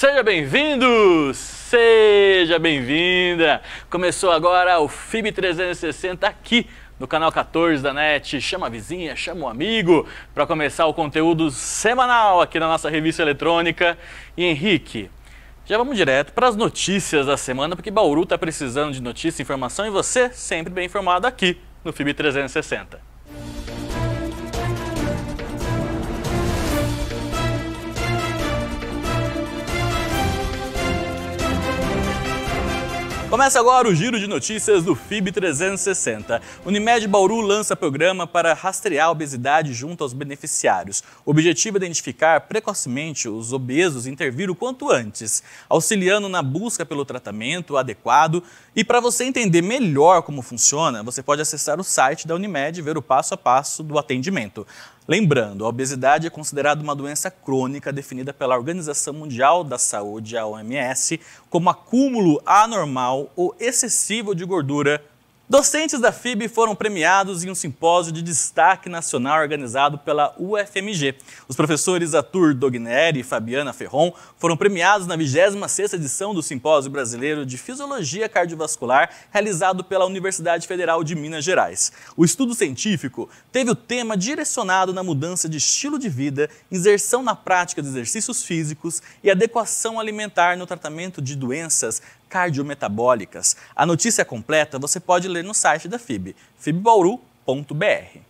Seja bem-vindo, seja bem-vinda. Começou agora o FIB 360 aqui no canal 14 da NET. Chama a vizinha, chama o amigo para começar o conteúdo semanal aqui na nossa revista eletrônica. E Henrique, já vamos direto para as notícias da semana, porque Bauru está precisando de notícia, informação e você sempre bem informado aqui no FIB 360. Começa agora o giro de notícias do FIB 360. Unimed Bauru lança programa para rastrear a obesidade junto aos beneficiários. O objetivo é identificar precocemente os obesos e intervir o quanto antes, auxiliando na busca pelo tratamento adequado. E para você entender melhor como funciona, você pode acessar o site da Unimed e ver o passo a passo do atendimento. Lembrando, a obesidade é considerada uma doença crônica definida pela Organização Mundial da Saúde, a OMS, como acúmulo anormal ou excessivo de gordura Docentes da FIB foram premiados em um simpósio de destaque nacional organizado pela UFMG. Os professores Arthur Dogneri e Fabiana Ferron foram premiados na 26ª edição do Simpósio Brasileiro de Fisiologia Cardiovascular, realizado pela Universidade Federal de Minas Gerais. O estudo científico teve o tema direcionado na mudança de estilo de vida, inserção na prática de exercícios físicos e adequação alimentar no tratamento de doenças cardiometabólicas. A notícia completa você pode ler no site da FIB, fibbauru.br.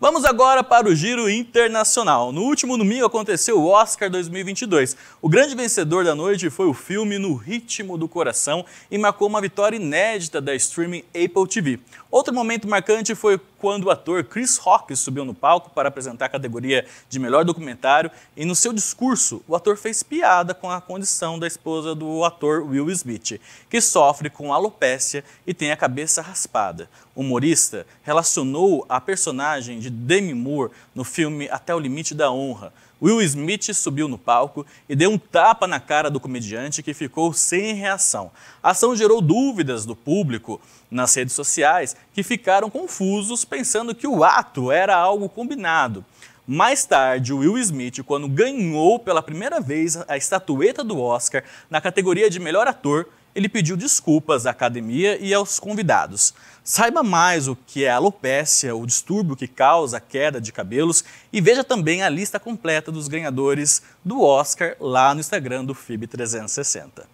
Vamos agora para o giro internacional. No último domingo aconteceu o Oscar 2022. O grande vencedor da noite foi o filme No Ritmo do Coração e marcou uma vitória inédita da streaming Apple TV. Outro momento marcante foi quando o ator Chris Rock subiu no palco para apresentar a categoria de melhor documentário e no seu discurso o ator fez piada com a condição da esposa do ator Will Smith, que sofre com alopécia e tem a cabeça raspada humorista, relacionou a personagem de Demi Moore no filme Até o Limite da Honra. Will Smith subiu no palco e deu um tapa na cara do comediante que ficou sem reação. A ação gerou dúvidas do público nas redes sociais, que ficaram confusos pensando que o ato era algo combinado. Mais tarde, Will Smith, quando ganhou pela primeira vez a estatueta do Oscar na categoria de melhor ator, ele pediu desculpas à academia e aos convidados. Saiba mais o que é alopécia, o distúrbio que causa a queda de cabelos e veja também a lista completa dos ganhadores do Oscar lá no Instagram do FIB360.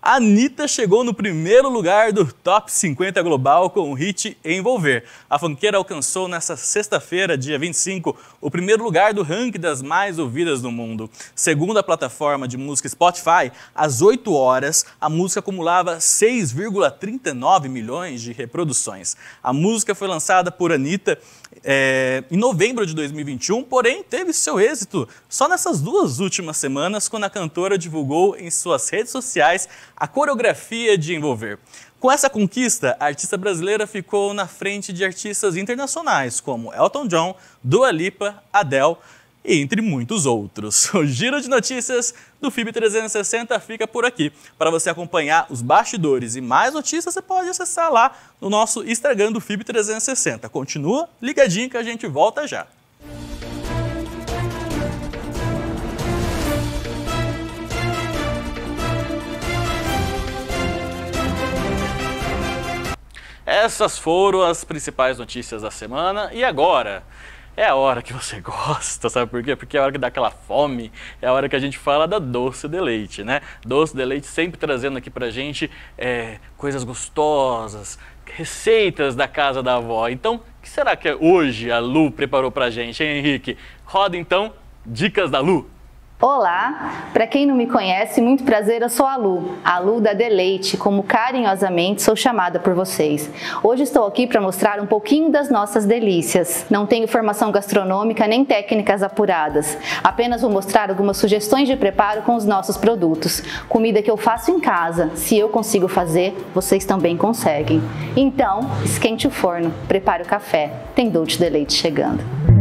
Anitta chegou no primeiro lugar do Top 50 Global com o hit Envolver. A funkeira alcançou nesta sexta-feira, dia 25, o primeiro lugar do ranking das mais ouvidas do mundo. Segundo a plataforma de música Spotify, às 8 horas, a música acumulava 6,39 milhões de reproduções. A música foi lançada por Anitta é, em novembro de 2021, porém teve seu êxito só nessas duas últimas semanas, quando a cantora divulgou em suas redes sociais a coreografia de Envolver. Com essa conquista, a artista brasileira ficou na frente de artistas internacionais como Elton John, Dua Lipa, Adele, e entre muitos outros. O Giro de Notícias do FIB 360 fica por aqui. Para você acompanhar os bastidores e mais notícias, você pode acessar lá no nosso Instagram do FIB 360. Continua ligadinho que a gente volta já. Essas foram as principais notícias da semana e agora é a hora que você gosta, sabe por quê? Porque é a hora que dá aquela fome, é a hora que a gente fala da doce de leite, né? Doce de leite sempre trazendo aqui pra gente é, coisas gostosas, receitas da casa da avó. Então, o que será que hoje a Lu preparou pra gente, hein, Henrique? Roda então, dicas da Lu. Olá! Para quem não me conhece, muito prazer, eu sou a Lu, a Lu da Deleite, como carinhosamente sou chamada por vocês. Hoje estou aqui para mostrar um pouquinho das nossas delícias. Não tenho formação gastronômica nem técnicas apuradas, apenas vou mostrar algumas sugestões de preparo com os nossos produtos. Comida que eu faço em casa, se eu consigo fazer, vocês também conseguem. Então, esquente o forno, prepare o café, tem Dolce Deleite chegando.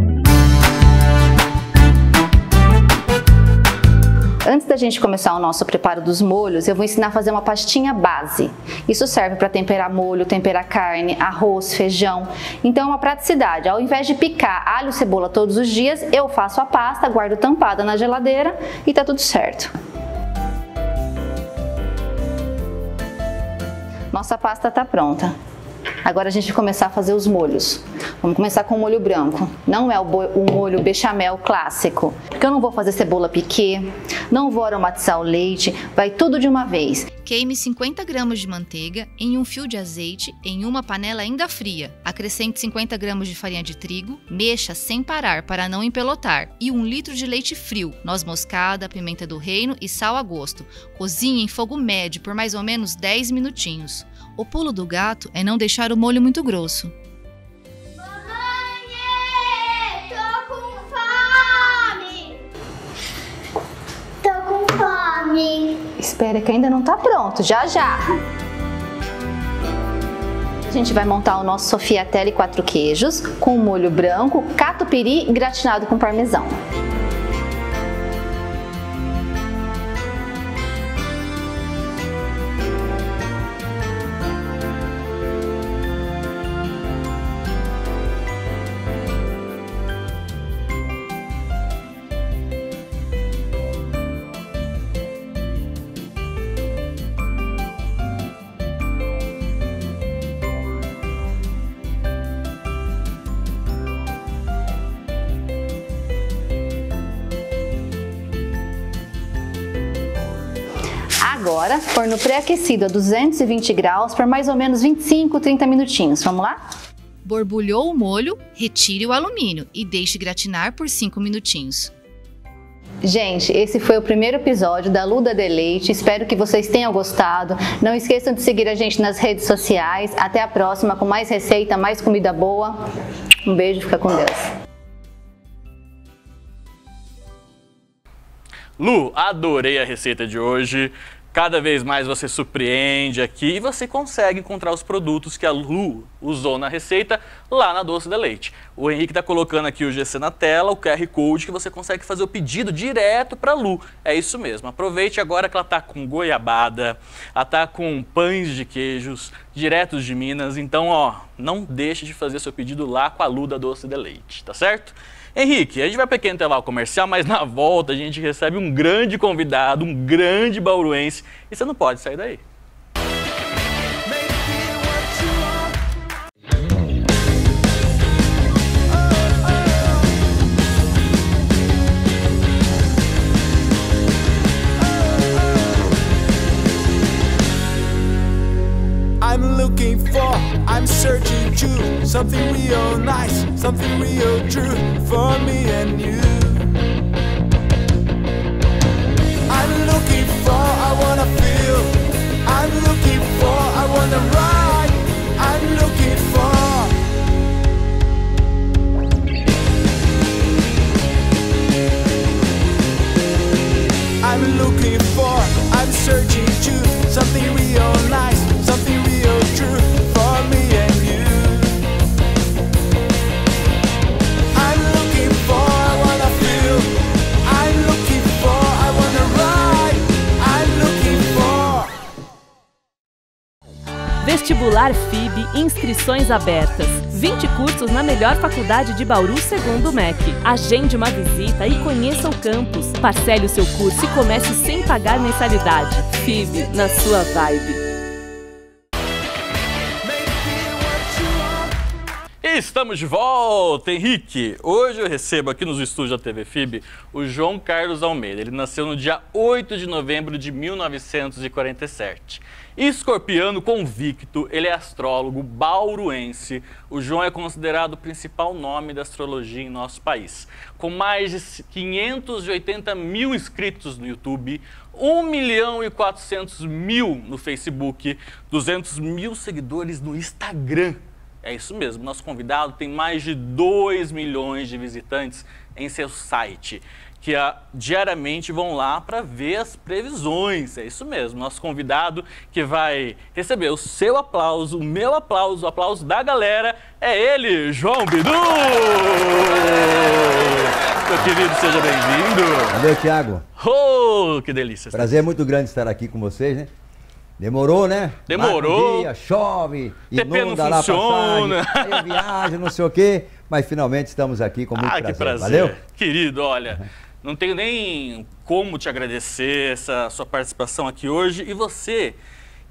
Antes da gente começar o nosso preparo dos molhos, eu vou ensinar a fazer uma pastinha base. Isso serve para temperar molho, temperar carne, arroz, feijão. Então é uma praticidade. Ao invés de picar alho e cebola todos os dias, eu faço a pasta, guardo tampada na geladeira e tá tudo certo. Nossa pasta está pronta. Agora a gente vai começar a fazer os molhos. Vamos começar com o molho branco. Não é o, o molho bechamel clássico, porque eu não vou fazer cebola piquê, não vou aromatizar o leite, vai tudo de uma vez. Queime 50 gramas de manteiga em um fio de azeite em uma panela ainda fria. Acrescente 50 gramas de farinha de trigo, mexa sem parar para não empelotar e um litro de leite frio, noz moscada, pimenta do reino e sal a gosto. Cozinhe em fogo médio por mais ou menos 10 minutinhos. O pulo do gato é não deixar o molho muito grosso. Mamãe, tô com fome! Tô com fome! Espera que ainda não tá pronto, já já! A gente vai montar o nosso Tele quatro queijos com molho branco, catupiry gratinado com parmesão. Forno pré-aquecido a 220 graus por mais ou menos 25, 30 minutinhos. Vamos lá? Borbulhou o molho, retire o alumínio e deixe gratinar por 5 minutinhos. Gente, esse foi o primeiro episódio da Luda Deleite. Espero que vocês tenham gostado. Não esqueçam de seguir a gente nas redes sociais. Até a próxima com mais receita, mais comida boa. Um beijo, fica com Deus. Lu, adorei a receita de hoje. Cada vez mais você surpreende aqui e você consegue encontrar os produtos que a Lu usou na receita lá na Doce de Leite. O Henrique está colocando aqui o GC na tela, o QR Code, que você consegue fazer o pedido direto para a Lu. É isso mesmo. Aproveite agora que ela está com goiabada, ela está com pães de queijos diretos de Minas. Então, ó, não deixe de fazer seu pedido lá com a Lu da Doce de Leite, tá certo? Henrique, a gente vai pequeno intervalo comercial, mas na volta a gente recebe um grande convidado, um grande bauruense, e você não pode sair daí. searching true, something real nice, something real true for me and you. I'm looking for, I wanna feel. I'm looking for, I wanna ride. I'm looking for. I'm looking for, I'm searching to something. Vestibular FIB, inscrições abertas. 20 cursos na melhor faculdade de Bauru, segundo o MEC. Agende uma visita e conheça o campus. Parcele o seu curso e comece sem pagar mensalidade. FIB, na sua vibe. Estamos de volta, Henrique! Hoje eu recebo aqui nos estúdios da TV FIB o João Carlos Almeida. Ele nasceu no dia 8 de novembro de 1947. Escorpiano convicto, ele é astrólogo bauruense. O João é considerado o principal nome da astrologia em nosso país. Com mais de 580 mil inscritos no YouTube, 1 milhão e 400 mil no Facebook, 200 mil seguidores no Instagram. É isso mesmo, nosso convidado tem mais de 2 milhões de visitantes em seu site que a, ah, diariamente vão lá para ver as previsões. É isso mesmo, nosso convidado que vai receber o seu aplauso, o meu aplauso, o aplauso da galera, é ele, João Bidu! Meu querido, seja bem-vindo. Valeu, Thiago. Oh, que delícia. Prazer é muito grande estar aqui com vocês, né? Demorou, né? Demorou. Um dia, chove, TP inunda não funciona. lá passagem, aí viagem, não sei o quê. Mas finalmente estamos aqui com muito ah, prazer. Que prazer. Valeu? Querido, olha, não tenho nem como te agradecer essa sua participação aqui hoje. E você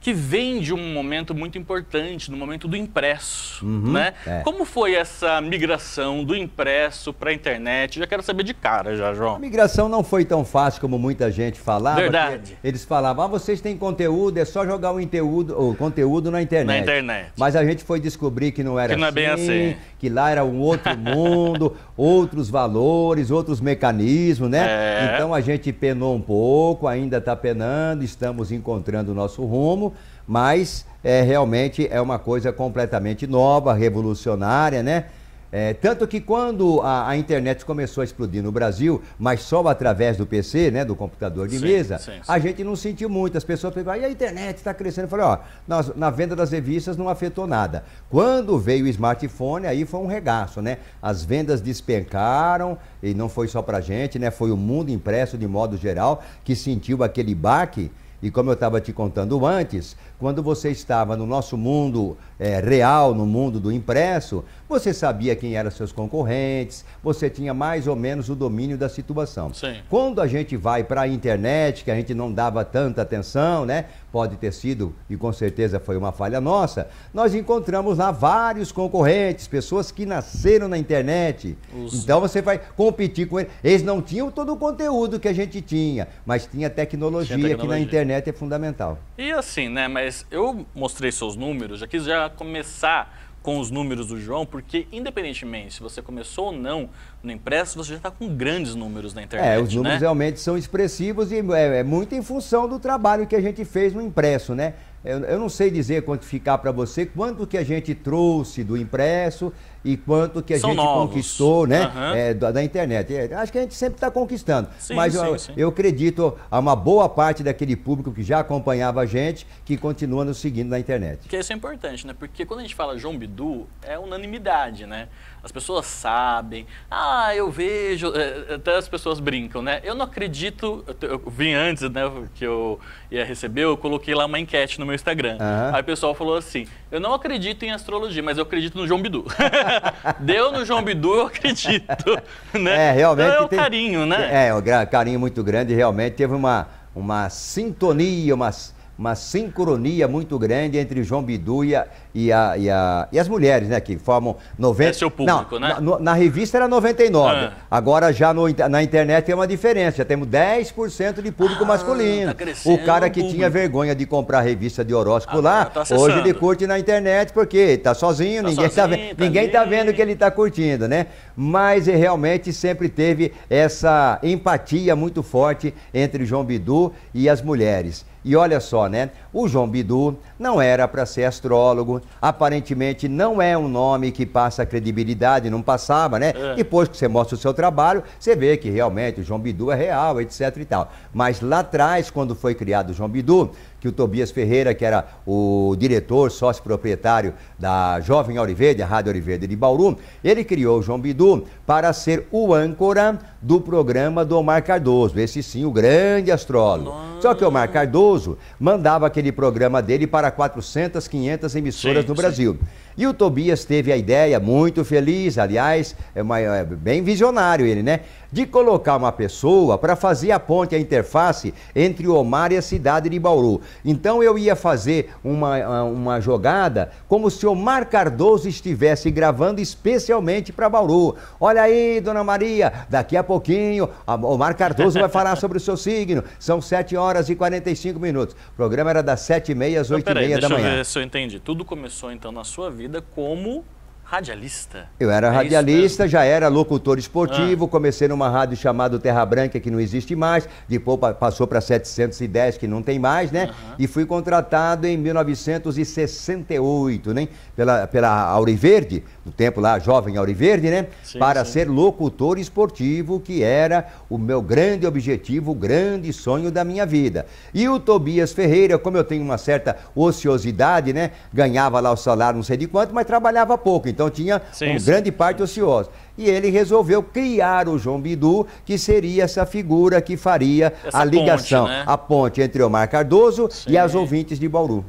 que vem de um momento muito importante, no momento do impresso, uhum, né? É. Como foi essa migração do impresso para a internet? Já quero saber de cara, já, João. A migração não foi tão fácil como muita gente falava. Verdade. Eles falavam, ah, vocês têm conteúdo, é só jogar o, conteúdo, o conteúdo na internet. Na internet. Mas a gente foi descobrir que não era que não é assim, é assim, que lá era um outro mundo, outros valores, outros mecanismos, né? É. Então a gente penou um pouco, ainda está penando, estamos encontrando o nosso rumo, mas é, realmente é uma coisa completamente nova, revolucionária, né? É, tanto que quando a, a, internet começou a explodir no Brasil, mas só através do PC, né, do computador de sim, mesa, sim, sim. a gente não sentiu muito. As pessoas perguntavam, ah, e a internet está crescendo? Eu falei, ó, nós, na venda das revistas não afetou nada. Quando veio o smartphone, aí foi um regaço, né? As vendas despencaram, e não foi só a gente, né? Foi o mundo impresso de modo geral que sentiu aquele baque. E como eu estava te contando antes, quando você estava no nosso mundo é, real, no mundo do impresso, você sabia quem eram seus concorrentes, você tinha mais ou menos o domínio da situação. Sim. Quando a gente vai para a internet, que a gente não dava tanta atenção, né? Pode ter sido, e com certeza foi uma falha nossa, nós encontramos lá vários concorrentes, pessoas que nasceram na internet. Os... Então você vai competir com eles. Eles não tinham todo o conteúdo que a gente tinha, mas tinha tecnologia, tinha tecnologia. que na internet é fundamental. E assim, né? Mas mas eu mostrei seus números, já quis já começar com os números do João, porque independentemente se você começou ou não no impresso, você já está com grandes números na é, internet. É, os números né? realmente são expressivos e é, é, muito em função do trabalho que a gente fez no impresso, né? Eu, eu não sei dizer quantificar para você quanto que a gente trouxe do impresso, e quanto que a São gente novos. conquistou né, uhum. é, da, da, internet. É, acho que a gente sempre está conquistando. Sim, mas sim, eu, sim. eu acredito a uma boa parte daquele público que já acompanhava a gente, que continua nos seguindo na internet. Que isso é importante, né? Porque quando a gente fala João Bidu, é unanimidade, né? As pessoas sabem. Ah, eu vejo. É, é, até as pessoas brincam, né? Eu não acredito. Eu vim antes, né? Que eu ia receber, eu coloquei lá uma enquete no meu Instagram. Uhum. Aí o pessoal falou assim: Eu não acredito em astrologia, mas eu acredito no João Bidu. Deu no João Bidu, eu acredito. Né? É, realmente. Então é o carinho, né? É, é um carinho muito grande. Realmente teve uma, uma sintonia, uma uma sincronia muito grande entre João Bidu e, a, e, a, e, a, e as mulheres, né? Que formam 90... É seu público, Não, né? Na, na, revista era 99. Ah. Agora já no, na internet tem uma diferença. Já temos 10% de público ah, masculino. Tá o cara que tinha vergonha de comprar revista de horóscopo ah, lá, tá hoje ele curte na internet porque tá sozinho, tá ninguém, tá sozinho, tá, vendo, tá ninguém tá vendo que ele tá curtindo, né? Mas realmente sempre teve essa empatia muito forte entre João Bidu e as mulheres. E olha só, né? O João Bidu não era para ser astrólogo, aparentemente não é um nome que passa credibilidade, não passava, né? É. Depois que você mostra o seu trabalho, você vê que realmente o João Bidu é real, etc e tal. Mas lá atrás, quando foi criado o João Bidu, que o Tobias Ferreira, que era o diretor, sócio proprietário da Jovem Auriverde, a Rádio Auriverde de Bauru, ele criou o João Bidu para ser o âncora do programa do Omar Cardoso, esse sim, o grande astrólogo. Só que o Omar ah. Cardoso mandava aquele de programa dele para 400, 500 emissoras sim, no Brasil. Sim. E o Tobias teve a ideia, muito feliz, aliás, é uma, é bem visionário ele, né? de colocar uma pessoa para fazer a ponte, a interface entre o Omar e a cidade de Bauru. Então eu ia fazer uma, ah, uma jogada como se o Omar Cardoso estivesse gravando especialmente para Bauru. Olha aí, dona Maria, daqui a pouquinho o Omar Cardoso vai falar sobre o seu signo. São 7 horas e 45 minutos. O programa era das 7h30 às 8h30 da manhã. Deixa eu ver se eu entendi. Tudo começou então na sua vida como Radialista? Eu era é radialista, já era locutor esportivo, ah. comecei numa rádio chamada Terra Branca, que não existe mais, depois passou para 710, que não tem mais, né? Uhum. E fui contratado em 1968, né? Pela, pela Auriverde, no tempo lá, jovem Auriverde, né? Sim, para sim. ser locutor esportivo, que era o meu grande objetivo, o grande sonho da minha vida. E o Tobias Ferreira, como eu tenho uma certa ociosidade, né? Ganhava lá o salário não sei de quanto, mas trabalhava pouco, então tinha sim, uma sim. grande parte ociosa. E ele resolveu criar o João Bidu, que seria essa figura que faria essa a ligação, ponte, né? a ponte entre Omar Cardoso sim. e as ouvintes de Bauru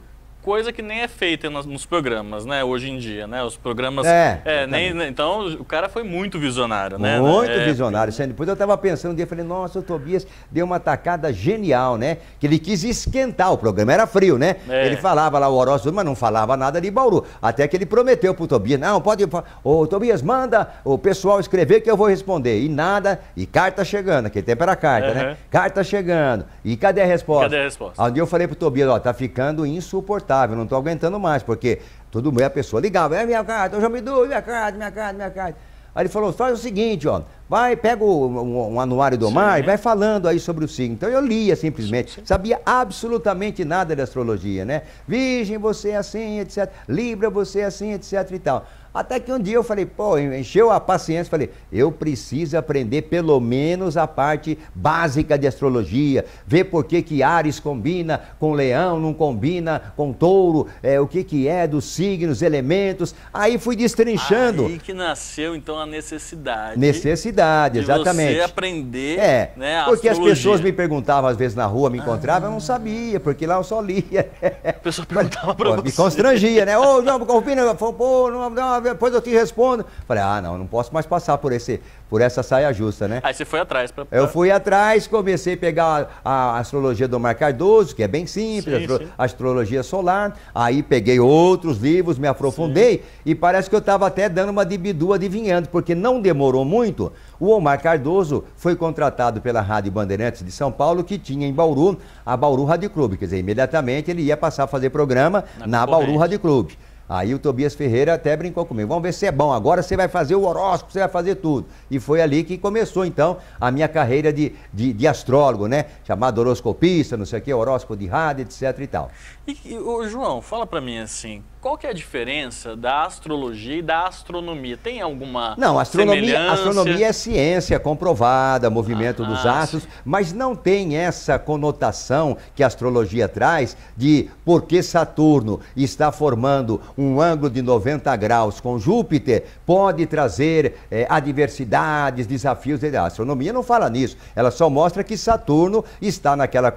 coisa que nem é feita nos, programas, né? Hoje em dia, né? Os programas. É. é nem, então, o cara foi muito visionário, né? Muito é, visionário. Depois eu estava pensando um dia, falei, nossa, o Tobias deu uma tacada genial, né? Que ele quis esquentar o programa. Era frio, né? É. Ele falava lá o Horócio, mas não falava nada de Bauru. Até que ele prometeu pro Tobias, não, pode. Ô, Tobias, manda o pessoal escrever que eu vou responder. E nada, e carta chegando. Aquele tempo era carta, uhum. né? Carta chegando. E cadê a resposta? Cadê a resposta? Onde eu falei pro Tobias, ó, tá ficando insuportável insuportável, não estou aguentando mais, porque tudo mundo, a pessoa ligava, é minha carta, eu já me dou, minha carta, minha carta, minha carta. Aí ele falou, faz o seguinte, ó, vai, pega o, um, um anuário do Sim, mar e vai falando aí sobre o signo. Então eu lia assim, simplesmente, sabia absolutamente nada de astrologia, né? Virgem, você é assim, etc. Libra, você é assim, etc e tal. Até que um dia eu falei, pô, encheu a paciência, falei, eu preciso aprender pelo menos a parte básica de astrologia, ver por que que Ares combina com leão, não combina com touro, é, o que que é dos signos, elementos. Aí fui destrinchando. Aí que nasceu então a necessidade. Necessidade, exatamente. você aprender, é, né, porque as pessoas me perguntavam às vezes na rua, me encontravam, ah. eu não ah. sabia, porque lá eu só lia. A pessoa perguntava para você. Me constrangia, né? Ô, oh, não, combina, pô, não, não, depois eu te respondo. Falei, ah, não, não posso mais passar por, esse, por essa saia justa, né? Aí você foi atrás. Pra, pra... Eu fui atrás, comecei a pegar a, a astrologia do Omar Cardoso, que é bem simples, sim, sim. astrologia solar. Aí peguei outros livros, me aprofundei sim. e parece que eu estava até dando uma de bidu adivinhando, porque não demorou muito. O Omar Cardoso foi contratado pela Rádio Bandeirantes de São Paulo, que tinha em Bauru a Bauru Rádio Clube. Quer dizer, imediatamente ele ia passar a fazer programa na, na Bauru Rádio Clube. Aí o Tobias Ferreira até brincou comigo. Vamos ver se é bom. Agora você vai fazer o horóscopo, você vai fazer tudo. E foi ali que começou, então, a minha carreira de, de, de astrólogo, né? Chamado horoscopista, não sei o quê, horóscopo de rádio, etc e tal. E, e ô, João, fala para mim assim, qual que é a diferença da astrologia e da astronomia? Tem alguma Não, astronomia, astronomia é ciência comprovada, movimento ah, dos astros, sim. mas não tem essa conotação que a astrologia traz de porque Saturno está formando um ângulo de 90 graus com Júpiter, pode trazer eh, adversidades, desafios. A astronomia não fala nisso, ela só mostra que Saturno está naquela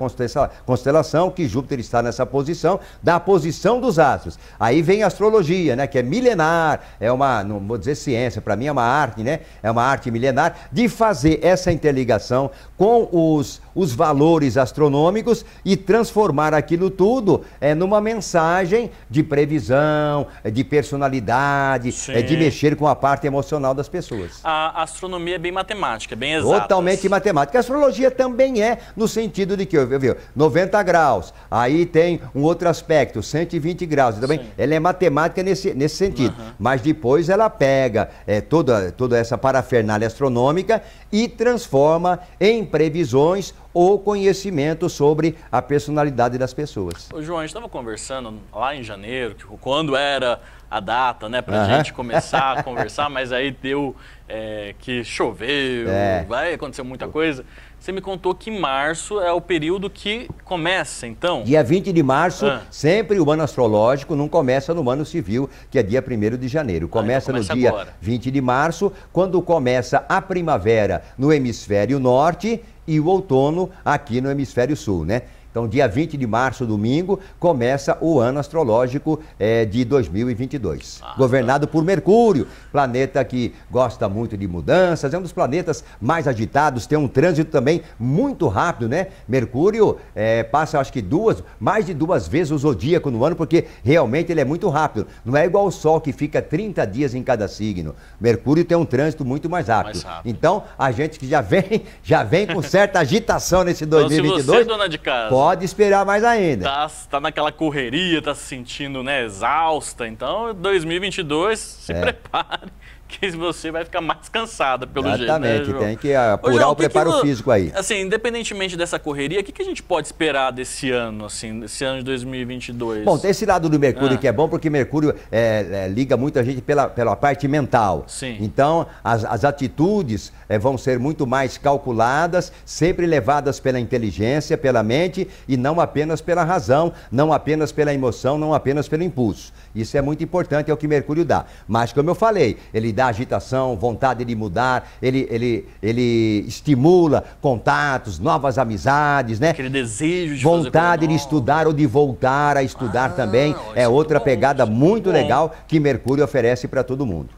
constelação, que Júpiter está nessa posição da posição dos astros. Aí vem a astrologia, né? Que é milenar, é uma, não vou dizer ciência, para mim é uma arte, né? É uma arte milenar de fazer essa interligação com os os valores astronômicos e transformar aquilo tudo é numa mensagem de previsão, de personalidade, é de mexer com a parte emocional das pessoas. A astronomia é bem matemática, bem exata. Totalmente matemática. A astrologia também é no sentido de que, viu, 90 graus, aí tem um outro aspecto, 120 graus, também Sim. ela é matemática nesse, nesse sentido, uhum. mas depois ela pega é, toda, toda essa parafernália astronômica e transforma em previsões ou conhecimento sobre a personalidade das pessoas. Ô, João, a gente estava conversando lá em janeiro, quando era a data, né, para a uhum. gente começar a conversar, mas aí deu é, que choveu, é. vai acontecer muita coisa. Você me contou que março é o período que começa, então? Dia 20 de março, ah. sempre o ano astrológico não começa no ano civil, que é dia 1 de janeiro. Começa, ah, então começa no agora. dia 20 de março, quando começa a primavera no hemisfério norte e o outono aqui no hemisfério sul, né? Então, dia 20 de março, domingo, começa o ano astrológico é, de 2022. Ah, tá. governado por Mercúrio, planeta que gosta muito de mudanças, é um dos planetas mais agitados, tem um trânsito também muito rápido, né? Mercúrio é, passa, acho que duas, mais de duas vezes o zodíaco no ano, porque realmente ele é muito rápido. Não é igual o Sol, que fica 30 dias em cada signo. Mercúrio tem um trânsito muito mais rápido. Mais rápido. Então, a gente que já vem, já vem com certa agitação nesse 2022. Então, se você, dona de casa, Pode esperar mais ainda. Tá, tá naquela correria, tá se sentindo né, exausta. Então, 2022, se é. prepare que você vai ficar mais cansada, pelo né, Exatamente, jeito. Exatamente, né, tem que apurar Ô, João, o que preparo que, físico aí. Assim, independentemente dessa correria, o que, que, a gente pode esperar desse ano, assim, desse ano de 2022? Bom, tem esse lado do Mercúrio ah. que é bom, porque Mercúrio é, é, liga muita gente pela, pela parte mental. Sim. Então, as, as atitudes é, vão ser muito mais calculadas, sempre levadas pela inteligência, pela mente, e não apenas pela razão, não apenas pela emoção, não apenas pelo impulso. Isso é muito importante, é o que Mercúrio dá. Mas, como eu falei, ele dá agitação, vontade de mudar, ele, ele, ele estimula contatos, novas amizades, né? Aquele desejo de Vontade de estudar ou de voltar a estudar ah, também é, é outra pegada é muito bom. legal que Mercúrio oferece para todo mundo.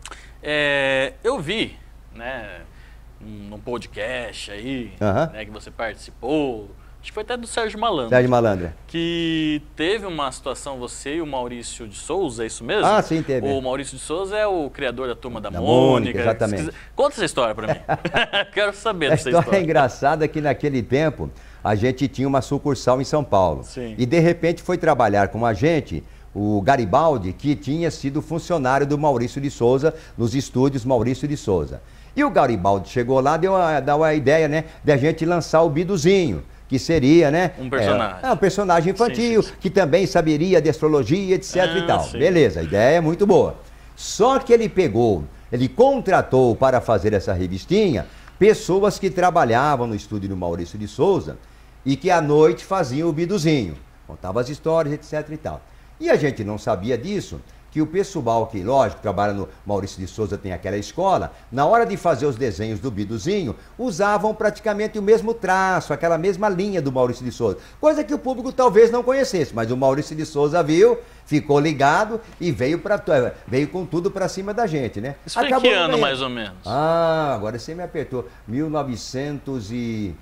É, eu vi, né, num podcast aí, uhum. né, que você participou, acho que foi até do Sérgio Malandro. Sérgio Malandro. Que teve uma situação, você e o Maurício de Souza, é isso mesmo? Ah, sim, teve. O Maurício de Souza é o criador da Turma da, da Mônica. Mônica. Exatamente. Quiser... Conta essa história para mim. Quero saber dessa história. A história é engraçada que naquele tempo a gente tinha uma sucursal em São Paulo. Sim. E de repente foi trabalhar com a gente o Garibaldi, que tinha sido funcionário do Maurício de Souza, nos estúdios Maurício de Souza. E o Garibaldi chegou lá, deu a, deu a ideia, né, de a gente lançar o Biduzinho que seria, né? Um personagem. É, é um personagem infantil, sim, sim, que também saberia de astrologia, etc ah, e tal. Sim. Beleza, a ideia é muito boa. Só que ele pegou, ele contratou para fazer essa revistinha pessoas que trabalhavam no estúdio do Maurício de Souza e que à noite faziam o biduzinho, contavam as histórias, etc e tal. E a gente não sabia disso, que o pessoal que, lógico, trabalha no Maurício de Souza, tem aquela escola, na hora de fazer os desenhos do Biduzinho, usavam praticamente o mesmo traço, aquela mesma linha do Maurício de Souza. Coisa que o público talvez não conhecesse, mas o Maurício de Souza viu, ficou ligado e veio, pra, eh, veio com tudo para cima da gente, né? Isso foi que ano, mais ou menos? Ah, agora você me apertou. 1900 e...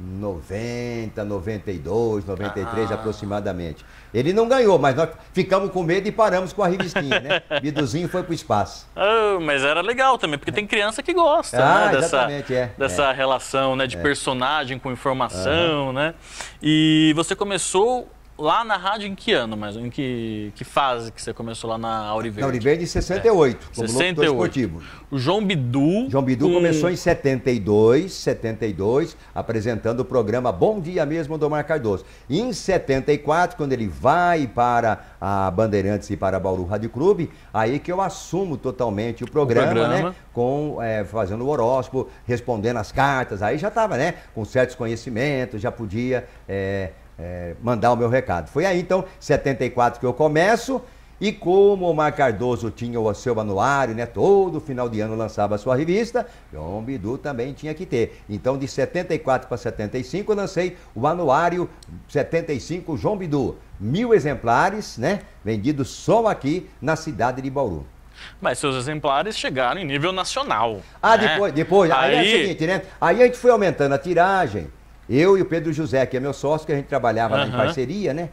90, 92, 93 ah. aproximadamente. Ele não ganhou, mas nós ficamos com medo e paramos com a revistinha, né? Biduzinho foi pro espaço. Oh, mas era legal também, porque tem é. criança que gosta né, ah, né? dessa, é. dessa é. relação né? de é. personagem com informação, uhum. né? E você começou lá na rádio em que ano, mas em que, que fase que você começou lá na Auriverde? Na Auriverde em 68, é. como 68. esportivo. O João Bidu... João Bidu com... começou em 72, 72, apresentando o programa Bom Dia Mesmo do Mar Cardoso. E em 74, quando ele vai para a Bandeirantes e para Bauru Rádio Clube, aí que eu assumo totalmente o programa, o programa. né? Com, é, fazendo o horóscopo, respondendo as cartas, aí já estava, né? Com certos conhecimentos, já podia... É, é, mandar o meu recado. Foi aí então, 74 que eu começo. E como o Omar Cardoso tinha o seu anuário, né? Todo final de ano lançava a sua revista, João Bidu também tinha que ter. Então, de 74 para 75, eu lancei o anuário 75 João Bidu. Mil exemplares, né? Vendidos só aqui na cidade de Bauru. Mas seus exemplares chegaram em nível nacional. Ah, né? depois, depois. Aí... aí é o seguinte, né? Aí a gente foi aumentando a tiragem. Eu e o Pedro José, que é meu sócio, que a gente trabalhava uhum. em parceria, né?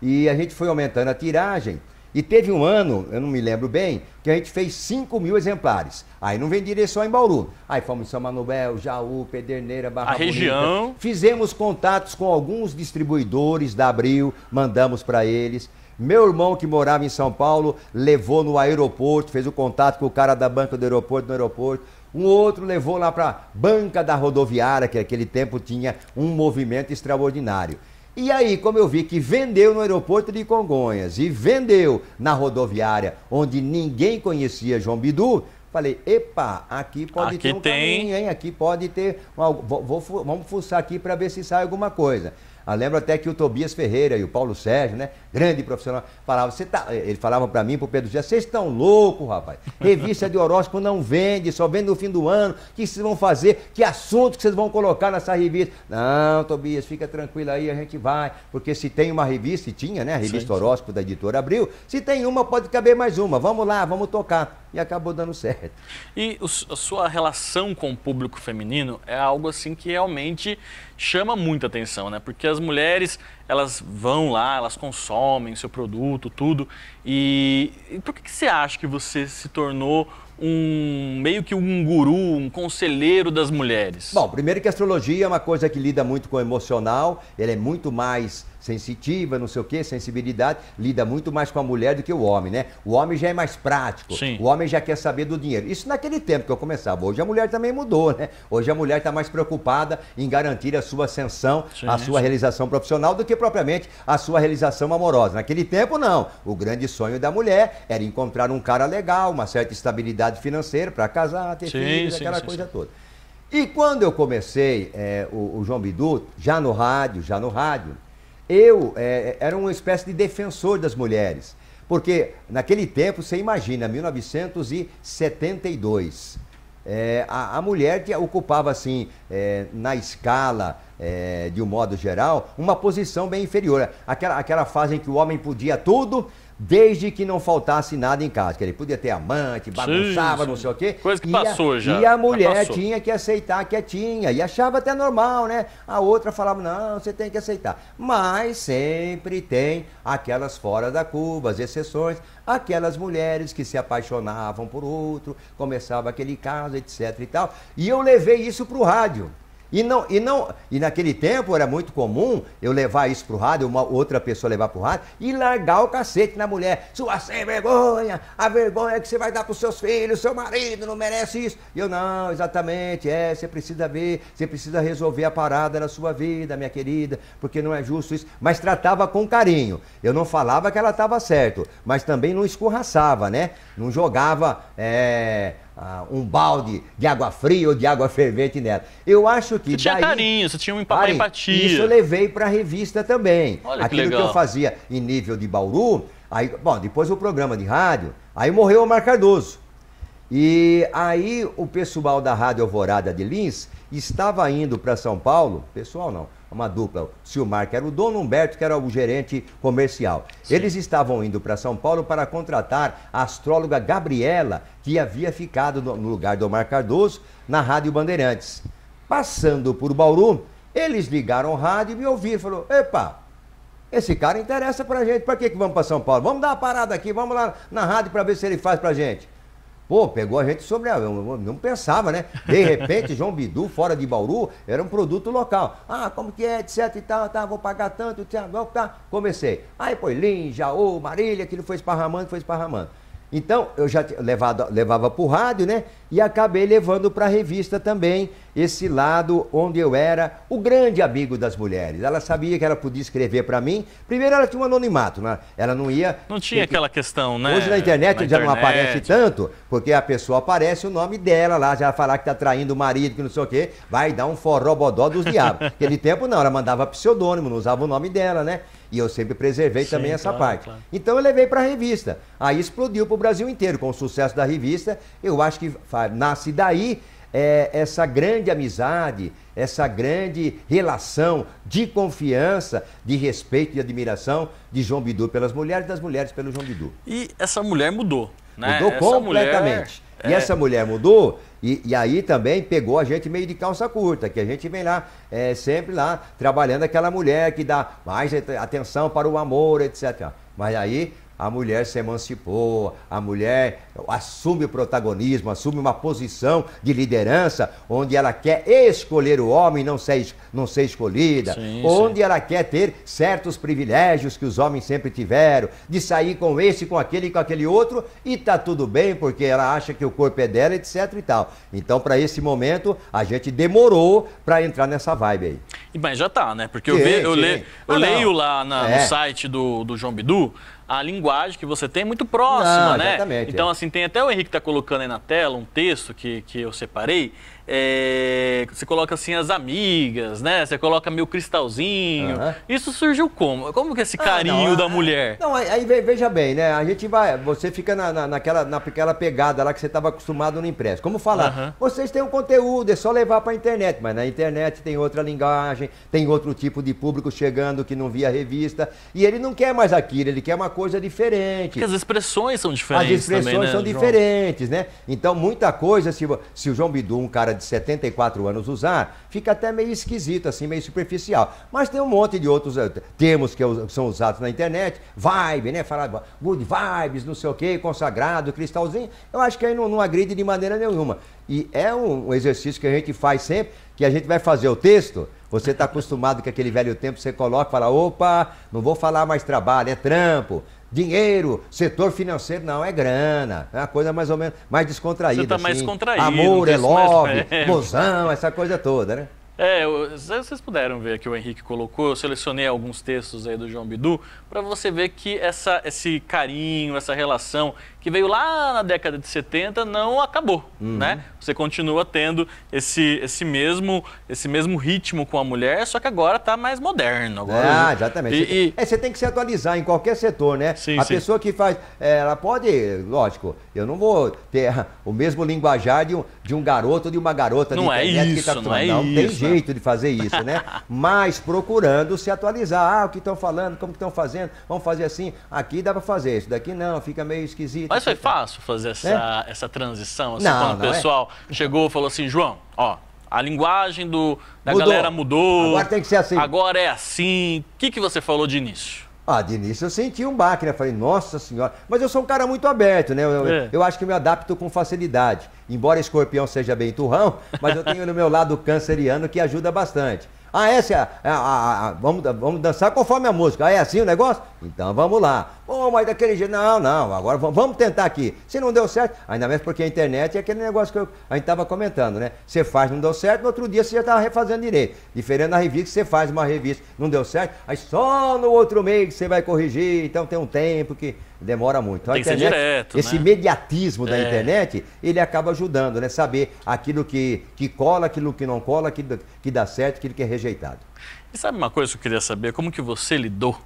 E a gente foi aumentando a tiragem. E teve um ano, eu não me lembro bem, que a gente fez 5 mil exemplares. Aí não vendia só em Bauru. Aí fomos em São Manuel, Jaú, Pederneira, Barra A Bonita. região. Fizemos contatos com alguns distribuidores da Abril, mandamos para eles. Meu irmão, que morava em São Paulo, levou no aeroporto, fez o contato com o cara da banca do aeroporto, no aeroporto. Um outro levou lá para a banca da rodoviária, que naquele tempo tinha um movimento extraordinário. E aí, como eu vi que vendeu no aeroporto de Congonhas e vendeu na rodoviária, onde ninguém conhecia João Bidu, falei, epa, aqui pode aqui ter um tem. caminho, hein? Aqui pode ter, uma, vou, vou, vamos fuçar aqui para ver se sai alguma coisa. Eu ah, lembro até que o Tobias Ferreira e o Paulo Sérgio, né? Grande profissional, falavam, você tá. Eh, ele falava para mim, pro Pedro Dias, vocês estão loucos, rapaz. Revista de horóscopo não vende, só vende no fim do ano. O que vocês vão fazer? Que assunto que vocês vão colocar nessa revista? Não, Tobias, fica tranquilo aí, a gente vai. Porque se tem uma revista, e tinha, né? A revista sim, sim. horóscopo da editora Abril, se tem uma, pode caber mais uma. Vamos lá, vamos tocar e acabou dando certo. E o, a sua relação com o público feminino é algo assim que realmente chama muita atenção, né? Porque as mulheres, elas vão lá, elas consomem seu produto, tudo. E, e por que, que você acha que você se tornou um meio que um guru, um conselheiro das mulheres? Bom, primeiro que a astrologia é uma coisa que lida muito com o emocional, ele é muito mais sensitiva, não sei o quê, sensibilidade, lida muito mais com a mulher do que o homem, né? O homem já é mais prático, Sim. o homem já quer saber do dinheiro. Isso naquele tempo que eu começava. Hoje a mulher também mudou, né? Hoje a mulher está mais preocupada em garantir a sua ascensão, Sim, a sua realização profissional, do que propriamente a sua realização amorosa. Naquele tempo, não. O grande sonho da mulher era encontrar um cara legal, uma certa estabilidade financeira para casar, ter filhos, aquela coisa toda. E quando eu comecei, é, o, o João Bidu, já no rádio, já no rádio, eu é, era uma espécie de defensor das mulheres. Porque naquele tempo, você imagina, 1972, é, a, a, mulher ocupava, assim, é, na escala, é, de um modo geral, uma posição bem inferior. Aquela, aquela fase em que o homem podia tudo, desde que não faltasse nada em casa. Que ele podia ter amante, bagunçava, sim, sim. não sei o quê. Coisa que e passou a, já. E a mulher tinha que aceitar quietinha. E achava até normal, né? A outra falava, não, você tem que aceitar. Mas sempre tem aquelas fora da curva, as exceções, aquelas mulheres que se apaixonavam por outro, começava aquele caso, etc e tal. E eu levei isso para o rádio. E não, e não, e naquele tempo era muito comum eu levar isso pro rádio, uma outra pessoa levar pro rádio e largar o cacete na mulher. Sua sem vergonha, a vergonha que você vai dar pros seus filhos, seu marido não merece isso. E eu não, exatamente, é, você precisa ver, você precisa resolver a parada na sua vida, minha querida, porque não é justo isso, mas tratava com carinho. Eu não falava que ela estava certo, mas também não escorraçava, né? Não jogava é ah, um balde de água fria ou de água fervente nela. Eu acho que. Você tinha daí, carinho, você tinha um carinho, empatia. Isso eu levei para a revista também. Olha Aquilo que, legal. que eu fazia em nível de Bauru, aí, bom, depois o programa de rádio, aí morreu o Marcardoso. E aí o pessoal da Rádio Alvorada de Lins estava indo para São Paulo, pessoal não, uma dupla. O Silmar, que era o dono, Humberto, que era o gerente comercial. Sim. Eles estavam indo para São Paulo para contratar a astróloga Gabriela, que havia ficado no lugar do Omar Cardoso, na Rádio Bandeirantes. Passando por Bauru, eles ligaram o rádio e me ouviram. Falou, epa, esse cara interessa pra gente. Pra que, que vamos para São Paulo? Vamos dar uma parada aqui, vamos lá na rádio para ver se ele faz pra gente. Pô, pegou a gente sobre a. Eu não pensava, né? De repente, João Bidu, fora de Bauru, era um produto local. Ah, como que é, etc e tal, tá, vou pagar tanto, tá, vou, tá, comecei. Aí pô, Lin, Jaú, Marília, aquilo foi esparramando, foi esparramando. Então, eu já levado, levava para o rádio, né? E acabei levando para a revista também, esse lado onde eu era o grande amigo das mulheres. Ela sabia que ela podia escrever para mim. Primeiro, ela tinha um anonimato, né? ela não ia. Não tinha aquela questão, né? Hoje na internet na já internet. não aparece tanto, porque a pessoa aparece o nome dela lá, já falar que tá traindo o marido, que não sei o quê, vai dar um forró bodó dos diabos. Naquele tempo, não, ela mandava pseudônimo, não usava o nome dela, né? E eu sempre preservei Sim, também essa claro, parte. Claro. Então eu levei para a revista. Aí explodiu para o Brasil inteiro. Com o sucesso da revista, eu acho que nasce daí é, essa grande amizade, essa grande relação de confiança, de respeito e admiração de João Bidu pelas mulheres e das mulheres pelo João Bidu. E essa mulher mudou. Né? Mudou essa completamente. Mulher... É e é... essa mulher mudou e, e, aí também pegou a gente meio de calça curta, que a gente vem lá, é, sempre lá, trabalhando aquela mulher que dá mais atenção para o amor, etc. Mas aí a mulher se emancipou, a mulher assume o protagonismo, assume uma posição de liderança, onde ela quer escolher o homem não ser, não ser escolhida, sim, onde sim. ela quer ter certos privilégios que os homens sempre tiveram, de sair com esse, com aquele e com aquele outro, e tá tudo bem, porque ela acha que o corpo é dela, etc e tal. Então, para esse momento, a gente demorou para entrar nessa vibe aí. Mas já tá, né? Porque eu, eu, le, eu ah, leio lá na, é. no site do, do João Bidu, a linguagem que você tem é muito próxima, não, né? Então, é. assim, tem até o Henrique está colocando aí na tela um texto que, que eu separei, é, você coloca assim as amigas, né? Você coloca meu cristalzinho. Uhum. Isso surgiu como? Como que é esse ah, carinho ah, não, da é, é. mulher? Não, aí veja bem, né? A gente vai. Você fica na, na, naquela, naquela pegada lá que você estava acostumado no impresso. Como falar? Uhum. Vocês têm um conteúdo, é só levar para a internet. Mas na internet tem outra linguagem, tem outro tipo de público chegando que não via revista. E ele não quer mais aquilo, ele quer uma coisa diferente. Porque as expressões são diferentes. As expressões também, né, são diferentes, né? Então, muita coisa, se, se o João Bidu, um cara de 74 anos usar, fica até meio esquisito, assim, meio superficial. Mas tem um monte de outros eh, termos que são usados na internet, vibe, né? Falar good vibes, não sei o quê, consagrado, cristalzinho. Eu acho que aí não, não agride de maneira nenhuma. E é um, exercício que a gente faz sempre, que a gente vai fazer o texto, você está acostumado com aquele velho tempo, você coloca e fala, opa, não vou falar mais trabalho, é trampo dinheiro, setor financeiro não, é grana. É uma coisa mais ou menos mais descontraída. Você tá mais assim. Amor, é love, é... mozão, essa coisa toda, né? É, vocês puderam ver que o Henrique colocou, eu selecionei alguns textos aí do João Bidu, para você ver que essa, esse carinho, essa relação que veio lá na década de 70 não acabou, uhum. né? Você continua tendo esse, esse, mesmo, esse mesmo ritmo com a mulher, só que agora está mais moderno. Agora... Ah, né? exatamente. E, você, e... Tem, é, você tem que se atualizar em qualquer setor, né? Sim, a sim. pessoa que faz, é, ela pode, lógico, eu não vou ter o mesmo linguajar de um, de um garoto ou de uma garota não é isso, que tá não, é não isso, tem né? jeito de fazer isso, né? Mas procurando se atualizar. Ah, o que estão falando, como que estão fazendo, vamos fazer assim, aqui dá para fazer, isso daqui não, fica meio esquisito mas foi fácil fazer é? essa, essa transição? Assim, não, quando não o é. pessoal é. chegou e falou assim, João, ó, a linguagem do, da mudou. galera mudou. Agora tem que ser assim. Agora é assim. O que, que você falou de início? Ah, de início eu senti um baque, né? Falei, nossa senhora. Mas eu sou um cara muito aberto, né? Eu, é. eu acho que me adapto com facilidade. Embora escorpião seja bem turrão, mas eu tenho no meu lado canceriano que ajuda bastante. Ah, essa é a, a, a, vamos, vamos dançar conforme a música. Ah, é assim o negócio? Então vamos lá. Pô, mas daquele jeito. Não, não, agora vamos tentar aqui. Se não deu certo, ainda mais porque a internet é aquele negócio que eu, a gente estava comentando, né? Você faz, não deu certo, no outro dia você já estava refazendo direito. Diferente da revista, você faz uma revista, não deu certo, aí só no outro mês que você vai corrigir, então tem um tempo que demora muito. Tem internet, que ser direto, esse né? mediatismo é. da internet, ele acaba ajudando, né? Saber aquilo que, que cola, aquilo que não cola, aquilo que dá certo, aquilo que é rejeitado. E sabe uma coisa que eu queria saber? Como que você lidou?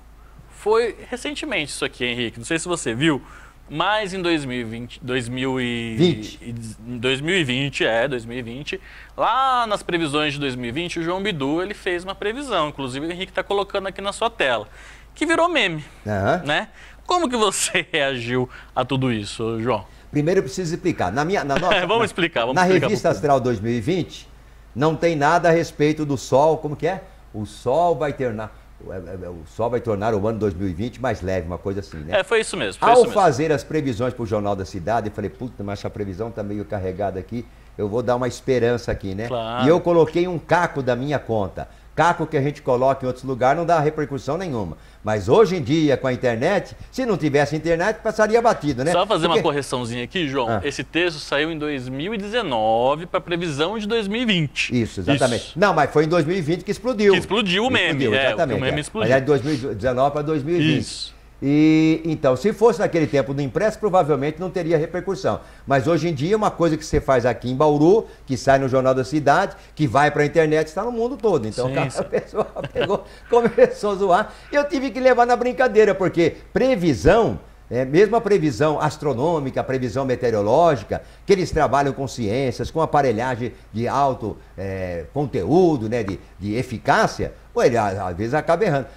Foi recentemente isso aqui, Henrique. Não sei se você viu, mas em 2020, 2020, 2020 é 2020. Lá nas previsões de 2020, o João Bidu ele fez uma previsão, inclusive o Henrique está colocando aqui na sua tela, que virou meme, uhum. né? Como que você reagiu a tudo isso, João? Primeiro eu preciso explicar. Na minha, na nossa, vamos explicar, vamos Na explicar revista Astral 2020, não tem nada a respeito do Sol. Como que é? O Sol vai ter... Na é, é, é, o sol vai tornar o ano 2020 mais leve, uma coisa assim, né? É, foi isso mesmo. Foi Ao isso mesmo. fazer as previsões para o Jornal da Cidade, eu falei, puta, mas essa previsão está meio carregada aqui, eu vou dar uma esperança aqui, né? Claro. E eu coloquei um caco da minha conta caco que a gente coloca em outros lugares não dá repercussão nenhuma. Mas hoje em dia, com a internet, se não tivesse internet, passaria batido, né? Só fazer Porque... uma correçãozinha aqui, João. Ah. Esse texto saiu em 2019 para previsão de 2020. Isso, exatamente. Isso. Não, mas foi em 2020 que explodiu. Que explodiu o meme. Explodiu, é, exatamente. o meme é. explodiu. Mas é de 2019 para 2020. Isso. E então, se fosse naquele tempo do impresso, provavelmente não teria repercussão. Mas hoje em dia, uma coisa que você faz aqui em Bauru, que sai no Jornal da Cidade, que vai para a internet, está no mundo todo. Então, sim, cara, sim. a pessoa pegou, começou a zoar. Eu tive que levar na brincadeira, porque previsão. É, mesmo a previsão astronômica, a previsão meteorológica, que eles trabalham com ciências, com aparelhagem de alto é, conteúdo, né, de, de eficácia, Pô, ele às vezes acaba errando.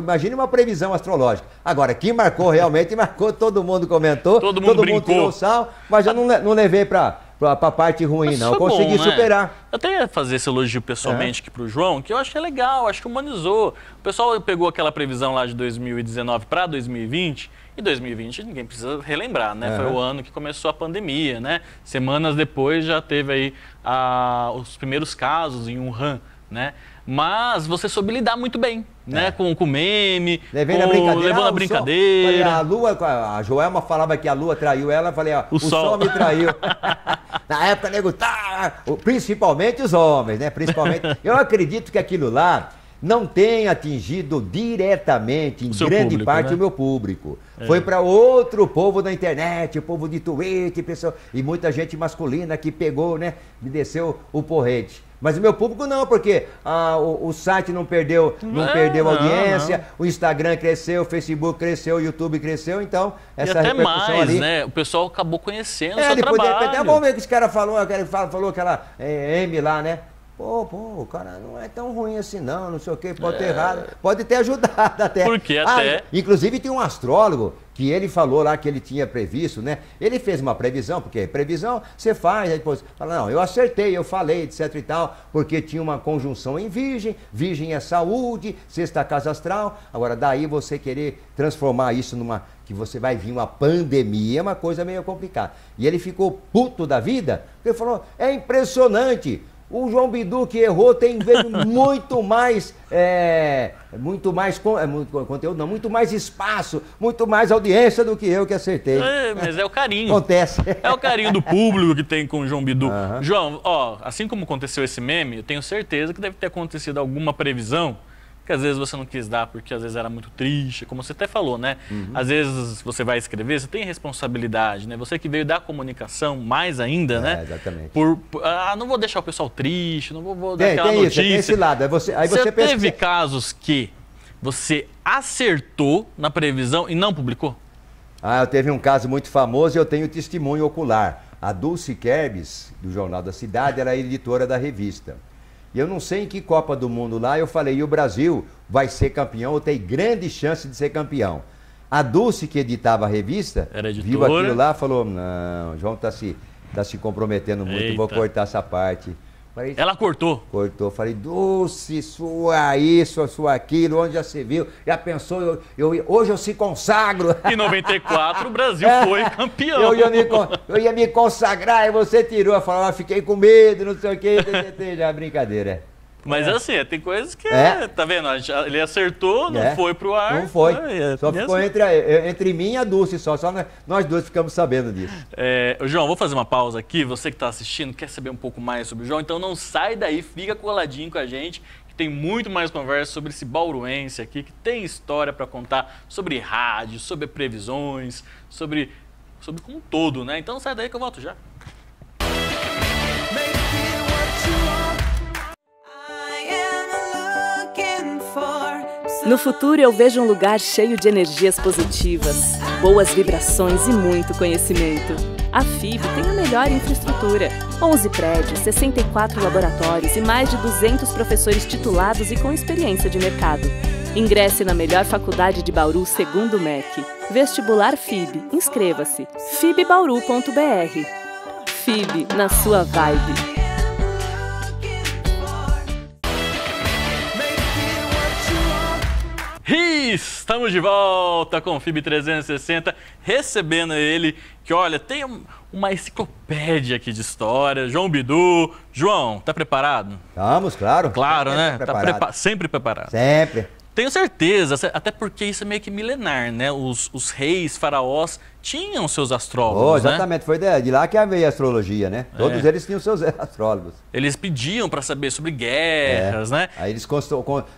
Imagine uma previsão astrológica. Agora, quem marcou realmente, marcou, todo mundo comentou, todo mundo, todo brincou. mundo tirou sal, mas eu não, não levei para a parte ruim, mas não. Eu consegui bom, né? superar. Eu até ia fazer esse elogio pessoalmente é. aqui o João, que eu acho que é legal, acho que humanizou. O pessoal pegou aquela previsão lá de 2019 para 2020. E 2020 ninguém precisa relembrar, né? Foi o ano que começou a pandemia, né? Semanas depois já teve aí ah, os primeiros casos em Wuhan, né? mas você soube lidar muito bem, né? É. Com, com meme, Levei com... brincadeira, levando ah, a brincadeira. Falei, a Lua, a Joelma falava que a Lua traiu ela, eu falei, ó, o, o sol. sol me traiu. Na época, nego, tá, principalmente os homens, né? Principalmente. Eu acredito que aquilo lá não tem atingido diretamente, em grande público, parte, né? o meu público. É. Foi para outro povo da internet, o povo de Twitter, pessoa, e muita gente masculina que pegou, né? Me desceu o porrete. Mas o meu público não, porque ah, o, o, site não perdeu, não, é, não perdeu audiência, não, não. o Instagram cresceu, o Facebook cresceu, o YouTube cresceu, então essa e até mais, ali, né? O pessoal acabou conhecendo é, o seu trabalho. bom ver que esse cara falou, aquele falou, falou aquela é, M lá, né? Pô, pô, o cara não é tão ruim assim não, não sei o que, pode é... ter errado, pode ter ajudado até. Porque ah, até... Ah, inclusive tem um astrólogo que ele falou lá que ele tinha previsto, né? Ele fez uma previsão, porque é previsão você faz, aí depois fala, não, eu acertei, eu falei, etc e tal, porque tinha uma conjunção em virgem, virgem é saúde, sexta casa astral. Agora, daí você querer transformar isso numa. que você vai vir uma pandemia, é uma coisa meio complicada. E ele ficou puto da vida, porque falou, é impressionante. O João Bidu que errou tem veio muito mais, é, muito mais é, muito, conteúdo, não, muito mais espaço, muito mais audiência do que eu que acertei. É, mas é o carinho. Acontece. É o carinho do público que tem com o João Bidu. Uhum. João, ó, assim como aconteceu esse meme, eu tenho certeza que deve ter acontecido alguma previsão que às vezes você não quis dar porque às vezes era muito triste, como você até falou, né? Uhum. Às vezes você vai escrever, você tem responsabilidade, né? Você que veio da comunicação mais ainda, é, né? Exatamente. Por, por, ah, não vou deixar o pessoal triste, não vou, vou dar tem, aquela tem notícia. Isso, tem esse lado. Aí é você, aí você, você teve que... casos que você acertou na previsão e não publicou? Ah, eu teve um caso muito famoso e eu tenho testemunho ocular. A Dulce Kerbes, do Jornal da Cidade, era editora da revista. E eu não sei em que Copa do Mundo lá, eu falei, e o Brasil vai ser campeão, ou tem grande chance de ser campeão. A Dulce, que editava a revista, viu aquilo lá falou: não, João está se, tá se comprometendo muito, Eita. vou cortar essa parte. Falei, Ela cortou. Cortou. Falei, doce, sua isso, sua aquilo, onde já se viu? Já pensou? Eu, eu hoje eu se consagro. Em 94, o Brasil é. foi campeão. Eu ia, me, eu ia me consagrar e você tirou. Eu falava, ah, fiquei com medo, não sei o quê. Já é brincadeira. É. Mas é. assim, tem coisas que. É. Tá vendo? Ele acertou, não é. foi pro ar. Não foi. Né? É só ficou assim. entre, entre mim e a Dulce só. Só nós dois ficamos sabendo disso. É, João, vou fazer uma pausa aqui. Você que está assistindo, quer saber um pouco mais sobre o João? Então não sai daí, fica coladinho com a gente. que Tem muito mais conversa sobre esse bauruense aqui, que tem história para contar sobre rádio, sobre previsões, sobre, sobre como um todo, né? Então sai daí que eu volto já. No futuro eu vejo um lugar cheio de energias positivas, boas vibrações e muito conhecimento. A FIB tem a melhor infraestrutura. 11 prédios, 64 laboratórios e mais de 200 professores titulados e com experiência de mercado. Ingresse na melhor faculdade de Bauru segundo o MEC. Vestibular FIB. Inscreva-se. fibbauru.br. FIB, na sua vibe. Estamos de volta com o FIB 360, recebendo ele, que olha, tem uma enciclopédia aqui de história, João Bidu. João, tá preparado? Estamos, claro. Claro, né? Tá prepa sempre preparado. Sempre. Tenho certeza, até porque isso é meio que milenar, né? Os, os reis, faraós tinham seus astrólogos. Oh, né? exatamente, né? foi de, de, lá que veio a astrologia, né? É. Todos eles tinham seus astrólogos. Eles pediam para saber sobre guerras, é. né? Aí eles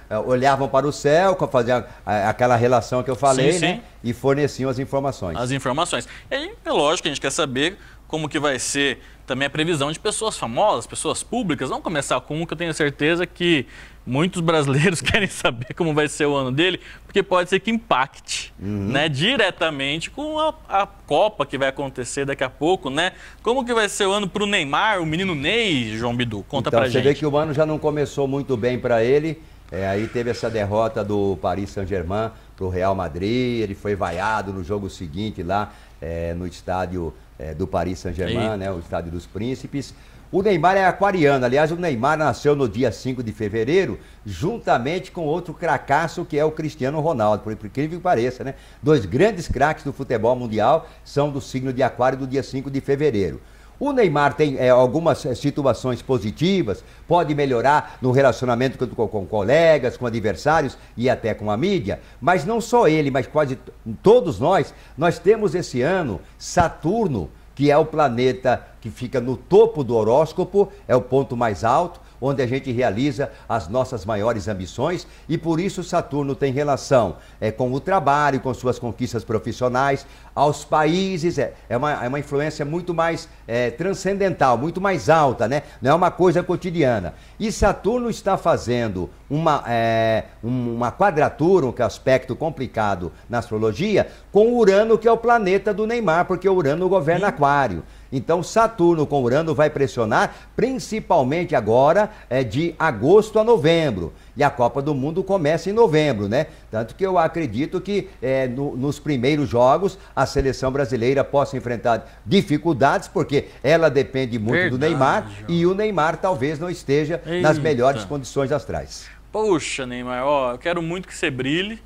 é, olhavam para o céu, faziam aquela relação que eu falei, sim, né? sim. né? E forneciam as informações. As informações. E aí, é lógico que a gente quer saber como que vai ser também a previsão de pessoas famosas, pessoas públicas. Vamos começar com um que eu tenho certeza que muitos brasileiros querem saber como vai ser o ano dele, porque pode ser que impacte uhum. né, diretamente com a, a, Copa que vai acontecer daqui a pouco, né? Como que vai ser o ano para o Neymar, o menino Ney, João Bidu? Conta então, pra você gente. Você vê que o ano já não começou muito bem para ele, é, aí teve essa derrota do Paris Saint-Germain para o Real Madrid, ele foi vaiado no jogo seguinte lá é, no estádio é, do Paris Saint-Germain, né, o estádio dos príncipes. O Neymar é aquariano, aliás, o Neymar nasceu no dia 5 de fevereiro, juntamente com outro cracaço que é o Cristiano Ronaldo, por incrível que pareça, né? Dois grandes craques do futebol mundial são do signo de aquário do dia 5 de fevereiro. O Neymar tem é, algumas eh, situações positivas, pode melhorar no relacionamento com, com, colegas, com adversários e até com a mídia, mas não só ele, mas quase todos nós, nós temos esse ano Saturno que é o planeta que fica no topo do horóscopo, é o ponto mais alto, onde a gente realiza as nossas maiores ambições e por isso Saturno tem relação é, com o trabalho, com suas conquistas profissionais, aos países, é, é, uma, é uma influência muito mais é, transcendental, muito mais alta, né? Não é uma coisa cotidiana. E Saturno está fazendo uma, é, uma quadratura, um aspecto complicado na astrologia, com Urano, que é o planeta do Neymar, porque Urano governa Aquário. Então, Saturno com Urano vai pressionar, principalmente agora, é, de agosto a novembro. E a Copa do Mundo começa em novembro, né? Tanto que eu acredito que é, no, nos primeiros jogos a seleção brasileira possa enfrentar dificuldades, porque ela depende muito Verdade, do Neymar e o Neymar talvez não esteja Eita. nas melhores condições astrais. Poxa, Neymar, ó, eu quero muito que você brilhe.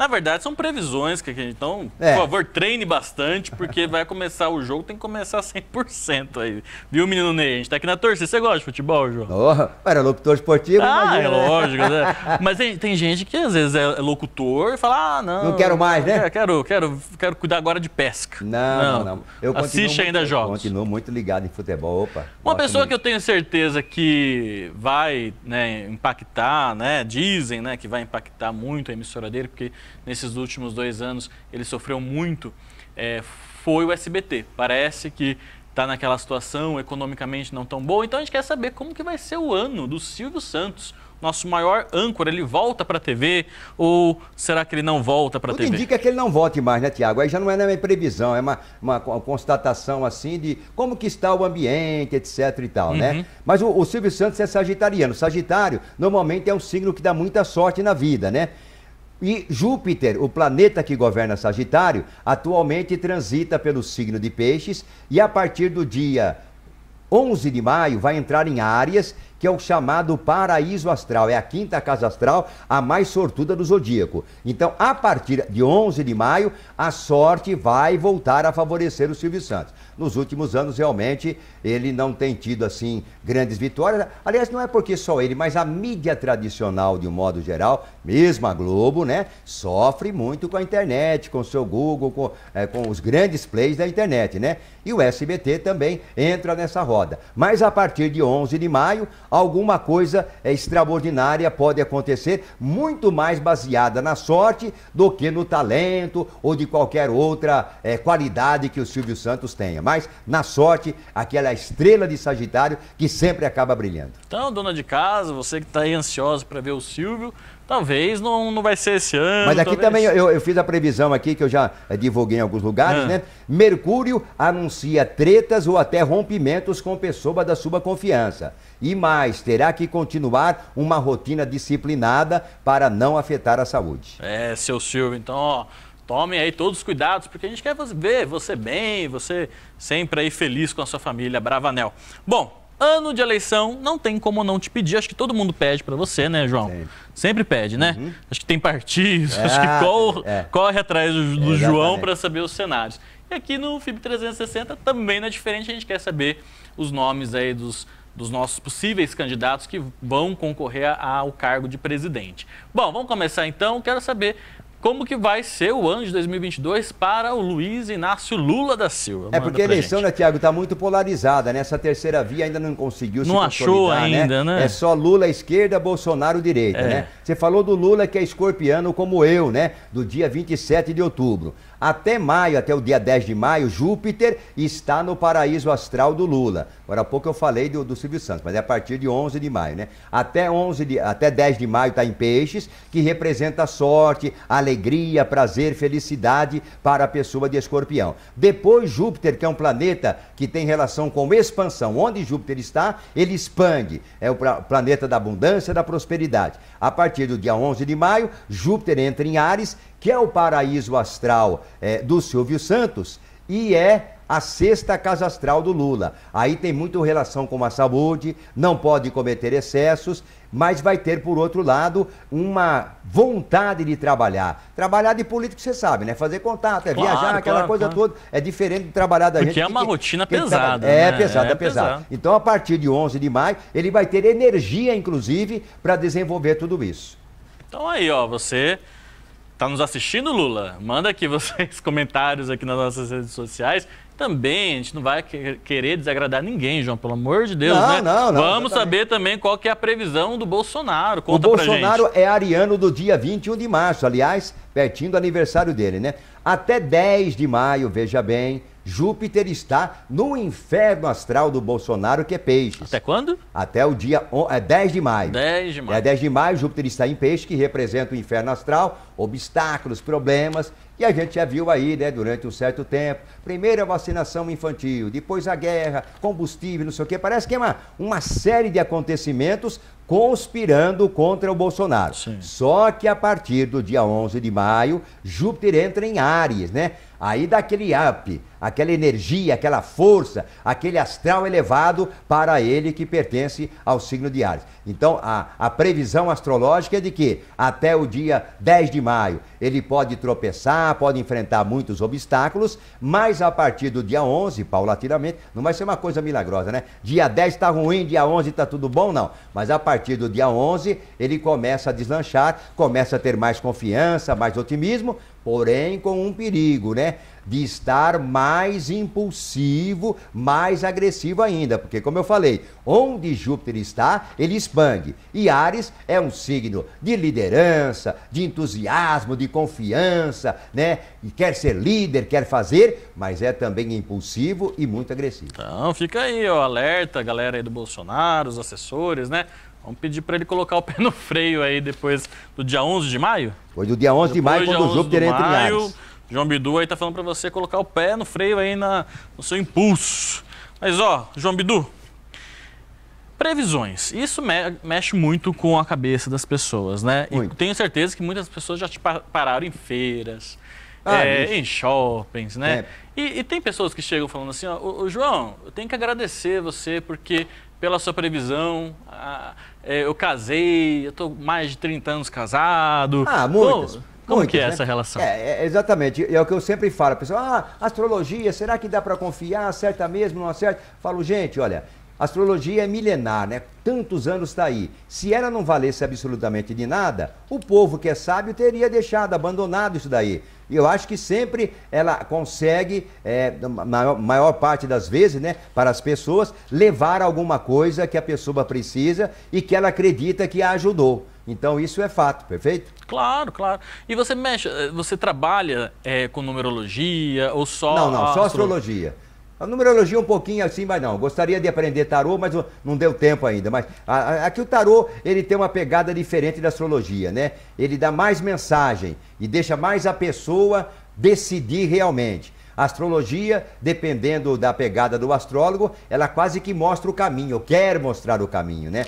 Na verdade, são previsões que a gente. Então, é. por favor, treine bastante, porque vai começar o jogo, tem que começar 100% aí. Viu, menino Ney? A gente tá aqui na torcida. Você gosta de futebol, João? Oh, era locutor esportivo? Ah, imagina, é lógico. Né? Mas tem, tem, gente que às vezes é, é locutor e fala, ah, não. Não quero mais, né? É, quero, quero, quero cuidar agora de pesca. Não, não. não. Eu Assiste muito, ainda jogos. Continuo muito ligado em futebol. Opa. Uma pessoa muito. que eu tenho certeza que vai né, impactar, né? Dizem né, que vai impactar muito a emissora dele, porque nesses últimos dois anos ele sofreu muito, é, foi o SBT. Parece que está naquela situação economicamente não tão boa, então a gente quer saber como que vai ser o ano do Silvio Santos, nosso maior âncora, ele volta para a TV ou será que ele não volta para a TV? indica que ele não volte mais, né, Tiago? Aí já não é nem previsão, é uma, uma constatação assim de como que está o ambiente, etc e tal, né? uhum. né? Mas o, o Silvio Santos é sagitariano. Sagitário, normalmente, é um signo que dá muita sorte na vida, né? E Júpiter, o planeta que governa Sagitário, atualmente transita pelo signo de Peixes e a partir do dia 11 de maio vai entrar em Áries que é o chamado paraíso astral. É a quinta casa astral, a mais sortuda do zodíaco. Então, a partir de 11 de maio, a sorte vai voltar a favorecer o Silvio Santos. Nos últimos anos, realmente, ele não tem tido, assim, grandes vitórias. Aliás, não é porque só ele, mas a mídia tradicional, de um modo geral, mesmo a Globo, né, sofre muito com a internet, com o seu Google, com, é, com os grandes plays da internet, né? E o SBT também entra nessa roda. Mas a partir de 11 de maio, alguma coisa é, extraordinária pode acontecer, muito mais baseada na sorte do que no talento ou de qualquer outra é, qualidade que o Silvio Santos tenha. Mas na sorte, aquela estrela de Sagitário que sempre acaba brilhando. Então, dona de casa, você que está aí ansiosa para ver o Silvio, Talvez não, não vai ser esse ano. Mas aqui talvez. também eu, eu, fiz a previsão aqui, que eu já divulguei em alguns lugares, ah. né? Mercúrio anuncia tretas ou até rompimentos com pessoa da sua confiança. E mais, terá que continuar uma rotina disciplinada para não afetar a saúde. É, seu Silvio, então, ó, tomem aí todos os cuidados, porque a gente quer ver você bem, você sempre aí feliz com a sua família, Bravanel. Bom, Ano de eleição, não tem como não te pedir. Acho que todo mundo pede para você, né, João? Sempre, Sempre pede, né? Uhum. Acho que tem partidos, é, acho que cor, é. corre atrás do, do João para saber os cenários. E aqui no FIB 360 também não é diferente, a gente quer saber os nomes aí dos, dos nossos possíveis candidatos que vão concorrer ao cargo de presidente. Bom, vamos começar então. Quero saber como que vai ser o ano de 2022 para o Luiz Inácio Lula da Silva. É Manda é porque a eleição, gente. né, Tiago, está muito polarizada, né? Essa terceira via ainda não conseguiu não se Não achou né? ainda, né? né? É só Lula à esquerda, Bolsonaro direita, é. né? Você falou do Lula que é escorpiano como eu, né? Do dia 27 de outubro. Até maio, até o dia 10 de maio, Júpiter está no paraíso astral do Lula. Agora há pouco eu falei do, do Silvio Santos, mas é a partir de 11 de maio, né? Até, 11 de, até 10 de maio está em peixes, que representa a sorte, a alegria, alegria, prazer, felicidade para a pessoa de escorpião. Depois, Júpiter, que é um planeta que tem relação com expansão, onde Júpiter está, ele expande. É o planeta da abundância, da prosperidade. A partir do dia 11 de maio, Júpiter entra em Ares, que é o paraíso astral é, do Silvio Santos, e é a sexta casa astral do Lula. Aí tem muito relação com a saúde, não pode cometer excessos mas vai ter, por outro lado, uma vontade de trabalhar. Trabalhar de político, você sabe, né? Fazer contato, é claro, viajar, claro, aquela coisa claro. toda. É diferente de trabalhar da Porque gente. Porque é uma que, rotina que pesada. É né? É, pesada, é, é pesada. Então, a partir de 11 de maio, ele vai ter energia, inclusive, para desenvolver tudo isso. Então, aí, ó, você está nos assistindo, Lula? Manda aqui vocês comentários aqui nas nossas redes sociais também, a gente não vai querer desagradar ninguém, João, pelo amor de Deus, não, né? Não, não, Vamos exatamente. saber também qual que é a previsão do Bolsonaro. Conta o Bolsonaro é ariano do dia 21 de março, aliás, pertinho do aniversário dele, né? Até 10 de maio, veja bem, Júpiter está no inferno astral do Bolsonaro, que é peixes. Até quando? Até o dia é 10 de maio. 10 de maio. É 10 de maio, Júpiter está em peixe, que representa o inferno astral, obstáculos, problemas, e a gente já viu aí, né, durante um certo tempo, primeiro a vacinação infantil, depois a guerra, combustível, não sei o quê. Parece que é uma, uma série de acontecimentos conspirando contra o Bolsonaro. Sim. Só que a partir do dia 11 de maio, Júpiter entra em Ares, né? Aí dá aquele up, aquela energia, aquela força, aquele astral elevado para ele que pertence ao signo de Ares. Então, a, a previsão astrológica é de que até o dia 10 de maio ele pode tropeçar, pode enfrentar muitos obstáculos, mas a partir do dia 11, paulatinamente, não vai ser uma coisa milagrosa, né? Dia 10 está ruim, dia 11 está tudo bom, não. Mas a partir do dia 11 ele começa a deslanchar, começa a ter mais confiança, mais otimismo porém com um perigo, né? De estar mais impulsivo, mais agressivo ainda, porque, como eu falei, onde Júpiter está, ele expande. E Ares é um signo de liderança, de entusiasmo, de confiança, né? E quer ser líder, quer fazer, mas é também impulsivo e muito agressivo. Então, fica aí, ó, alerta, galera aí do Bolsonaro, os assessores, né? Vamos pedir para ele colocar o pé no freio aí depois do dia 11 de maio? Foi do dia 11 depois de maio, quando o jogo terá entre maio, João Bidu aí tá falando para você colocar o pé no freio aí na, no seu impulso. Mas ó, João Bidu, previsões. Isso me mexe muito com a cabeça das pessoas, né? Muito. E tenho certeza que muitas pessoas já te pararam em feiras, ah, é, em shoppings, né? É. E, e, tem pessoas que chegam falando assim, ó, o, o João, eu tenho que agradecer você porque pela sua previsão, a, é, eu casei, eu tô mais de 30 anos casado. Ah, muitas. Pô, como Muitos, que é né? essa relação? É, é exatamente. É o que eu sempre falo. A ah, astrologia, será que dá para confiar? Acerta mesmo, não acerta? Falo, gente, olha, astrologia é milenar, né? Tantos anos está aí. Se ela não valesse absolutamente de nada, o povo que é sábio teria deixado, abandonado isso daí. E eu acho que sempre ela consegue, é, maior, maior parte das vezes, né, para as pessoas, levar alguma coisa que a pessoa precisa e que ela acredita que a ajudou. Então isso é fato, perfeito? Claro, claro. E você mexe, eh, você trabalha é, com numerologia ou só. Não, não, só astrologia. A numerologia um pouquinho assim, mas não. Gostaria de aprender tarô, mas não deu tempo ainda. Mas aqui o tarô, ele tem uma pegada diferente da astrologia, né? Ele dá mais mensagem e deixa mais a pessoa decidir realmente. A astrologia, dependendo da pegada do astrólogo, ela quase que mostra o caminho, quer mostrar o caminho, né?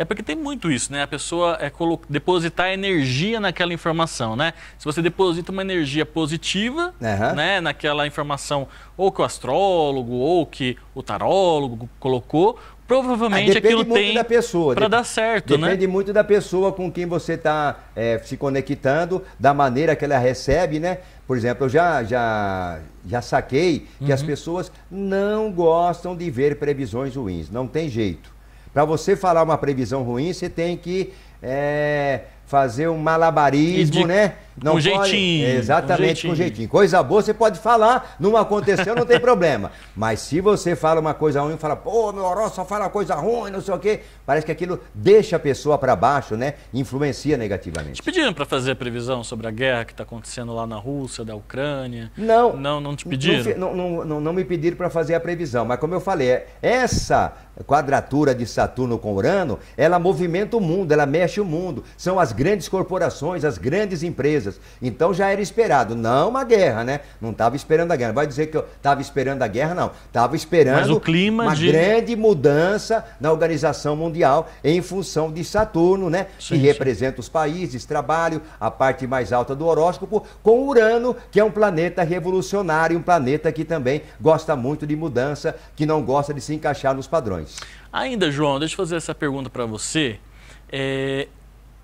É porque tem muito isso, né? A pessoa é depositar energia naquela informação, né? Se você deposita uma energia positiva, uhum. né, naquela informação, ou que o astrólogo, ou que o tarólogo colocou, provavelmente ah, depende aquilo muito tem da pessoa para dar certo, depende né? Depende muito da pessoa com quem você está é, se conectando, da maneira que ela recebe, né? Por exemplo, eu já já já saquei que uhum. as pessoas não gostam de ver previsões ruins, não tem jeito. Para você falar uma previsão ruim, você tem que é, fazer um malabarismo, de, né? Não com pode... jeitinho. Exatamente, jeitinho. com jeitinho. Coisa boa você pode falar, não aconteceu, não tem problema. Mas se você fala uma coisa ruim, fala, pô, meu Oró só fala coisa ruim, não sei o quê, parece que aquilo deixa a pessoa para baixo, né? Influencia negativamente. Te pediram para fazer a previsão sobre a guerra que está acontecendo lá na Rússia, da Ucrânia? Não. Não, não te pediram? Não, não, não, não me pediram para fazer a previsão, mas como eu falei, é, essa quadratura de Saturno com Urano, ela movimenta o mundo, ela mexe o mundo. São as grandes corporações, as grandes empresas. Então já era esperado, não uma guerra, né? Não estava esperando a guerra. Vai dizer que eu estava esperando a guerra, não. Estava esperando uma de... grande mudança na organização mundial em função de Saturno, né? Sim, que sim. representa os países, trabalho, a parte mais alta do horóscopo, com Urano, que é um planeta revolucionário, um planeta que também gosta muito de mudança, que não gosta de se encaixar nos padrões. Ainda, João, deixa eu fazer essa pergunta para você. É,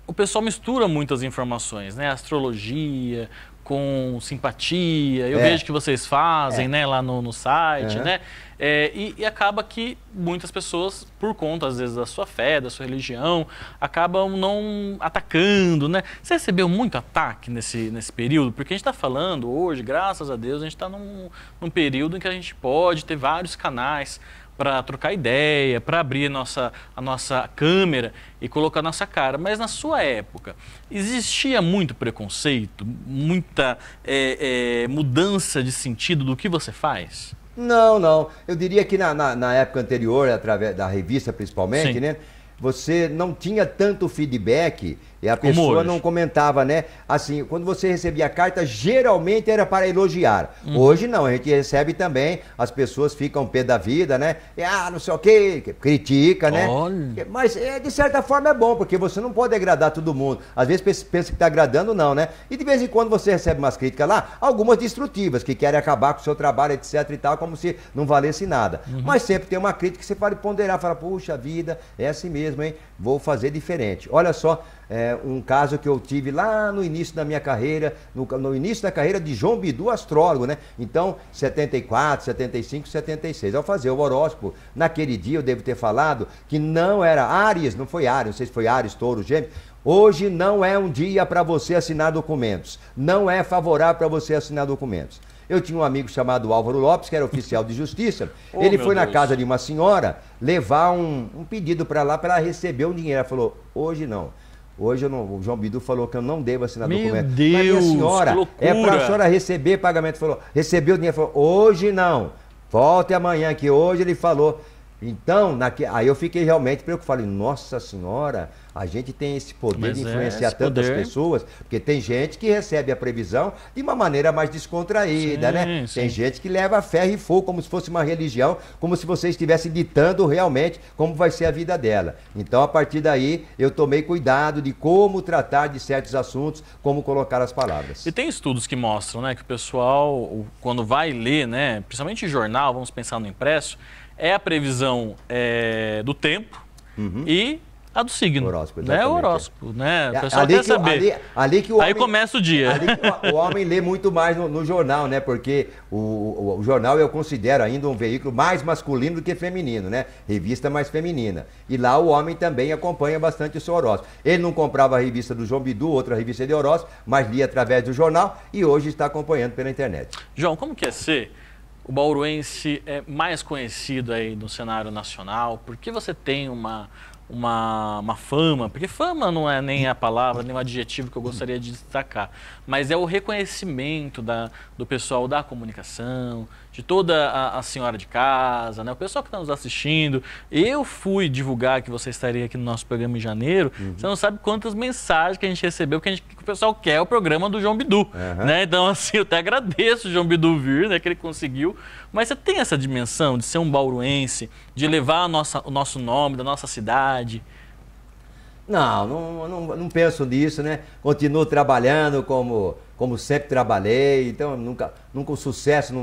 o pessoal mistura muitas informações, né? Astrologia com simpatia. Eu é. vejo que vocês fazem, é. né? Lá no, no site, uhum. né? É, e, e, acaba que muitas pessoas, por conta às vezes da sua fé, da sua religião, acabam não atacando, né? Você recebeu muito ataque nesse, nesse período? Porque a gente está falando hoje, graças a Deus, a gente está num, num período em que a gente pode ter vários canais para trocar ideia, para abrir a nossa, a nossa câmera e colocar a nossa cara. Mas na sua época, existia muito preconceito, muita é, é, mudança de sentido do que você faz? Não, não. Eu diria que na, na, na época anterior, através da revista principalmente, Sim. né? Você não tinha tanto feedback e a pessoa não comentava, né? Assim, quando você recebia a carta, geralmente era para elogiar. Uhum. Hoje não, a gente recebe também, as pessoas ficam pé da vida, né? E, ah, não sei o quê, critica, né? Olha. Mas é, de certa forma é bom, porque você não pode agradar todo mundo. Às vezes pensa que está agradando, não, né? E de vez em quando você recebe umas críticas lá, algumas destrutivas, que querem acabar com o seu trabalho, etc e tal, como se não valesse nada. Uhum. Mas sempre tem uma crítica que você pode ponderar, falar, puxa vida, é assim mesmo, hein? Vou fazer diferente. Olha só, é, um caso que eu tive lá no início da minha carreira, no, no, início da carreira de João Bidu, astrólogo, né? Então, 74, 75, 76. Ao fazer o horóscopo, naquele dia eu devo ter falado que não era Ares, não foi Ares, não sei se foi Ares, Touro, Gêmeos. Hoje não é um dia para você assinar documentos. Não é favorável para você assinar documentos. Eu tinha um amigo chamado Álvaro Lopes, que era oficial de justiça. Oh, ele foi na casa de uma senhora levar um, um pedido para lá para receber um dinheiro. Ela falou: hoje não. Hoje eu não, o João Bidu falou que eu não devo assinar Meu documento. Deus, Mas minha senhora, é para a senhora receber pagamento. Falou, recebeu o dinheiro. Falou, hoje não. Volte amanhã, que hoje ele falou então, naque... aí eu fiquei realmente preocupado. Falei, nossa senhora, a gente tem esse poder Mas de é, influenciar é, tantas poder. pessoas, porque tem gente que recebe a previsão de uma maneira mais descontraída, sim, né? Sim. Tem gente que leva ferro e fogo, como se fosse uma religião, como se você estivesse ditando realmente como vai ser a vida dela. Então, a partir daí, eu tomei cuidado de como tratar de certos assuntos, como colocar as palavras. E tem estudos que mostram, né, que o pessoal, quando vai ler, né, principalmente jornal, vamos pensar no impresso, é a previsão é, do tempo uhum. e a do signo. O né? é. horóscopo, né? O horóscopo, né? O pessoal ali quer que, saber. Ali, ali que o homem, Aí começa o dia. Ali que o, o homem lê muito mais no, no jornal, né? Porque o, o, o, jornal eu considero ainda um veículo mais masculino do que feminino, né? Revista mais feminina. E lá o homem também acompanha bastante o seu horóscopo. Ele não comprava a revista do João Bidu, outra revista de horóscopo, mas lia através do jornal e hoje está acompanhando pela internet. João, como que é ser o bauruense é mais conhecido aí no cenário nacional. Por que você tem uma, uma, uma fama? Porque fama não é nem a palavra, nem o adjetivo que eu gostaria de destacar. Mas é o reconhecimento da, do pessoal da comunicação, de toda a, a senhora de casa, né? O pessoal que está nos assistindo. Eu fui divulgar que você estaria aqui no nosso programa em janeiro. Uhum. Você não sabe quantas mensagens que a gente recebeu, que, a gente, que o pessoal quer o programa do João Bidu, uhum. né? Então, assim, eu até agradeço o João Bidu vir, né? Que ele conseguiu. Mas você tem essa dimensão de ser um bauruense, de levar nossa, o nosso nome, da nossa cidade... Não, não, não, não, penso nisso, né? Continuo trabalhando como como sempre trabalhei, então nunca, nunca o sucesso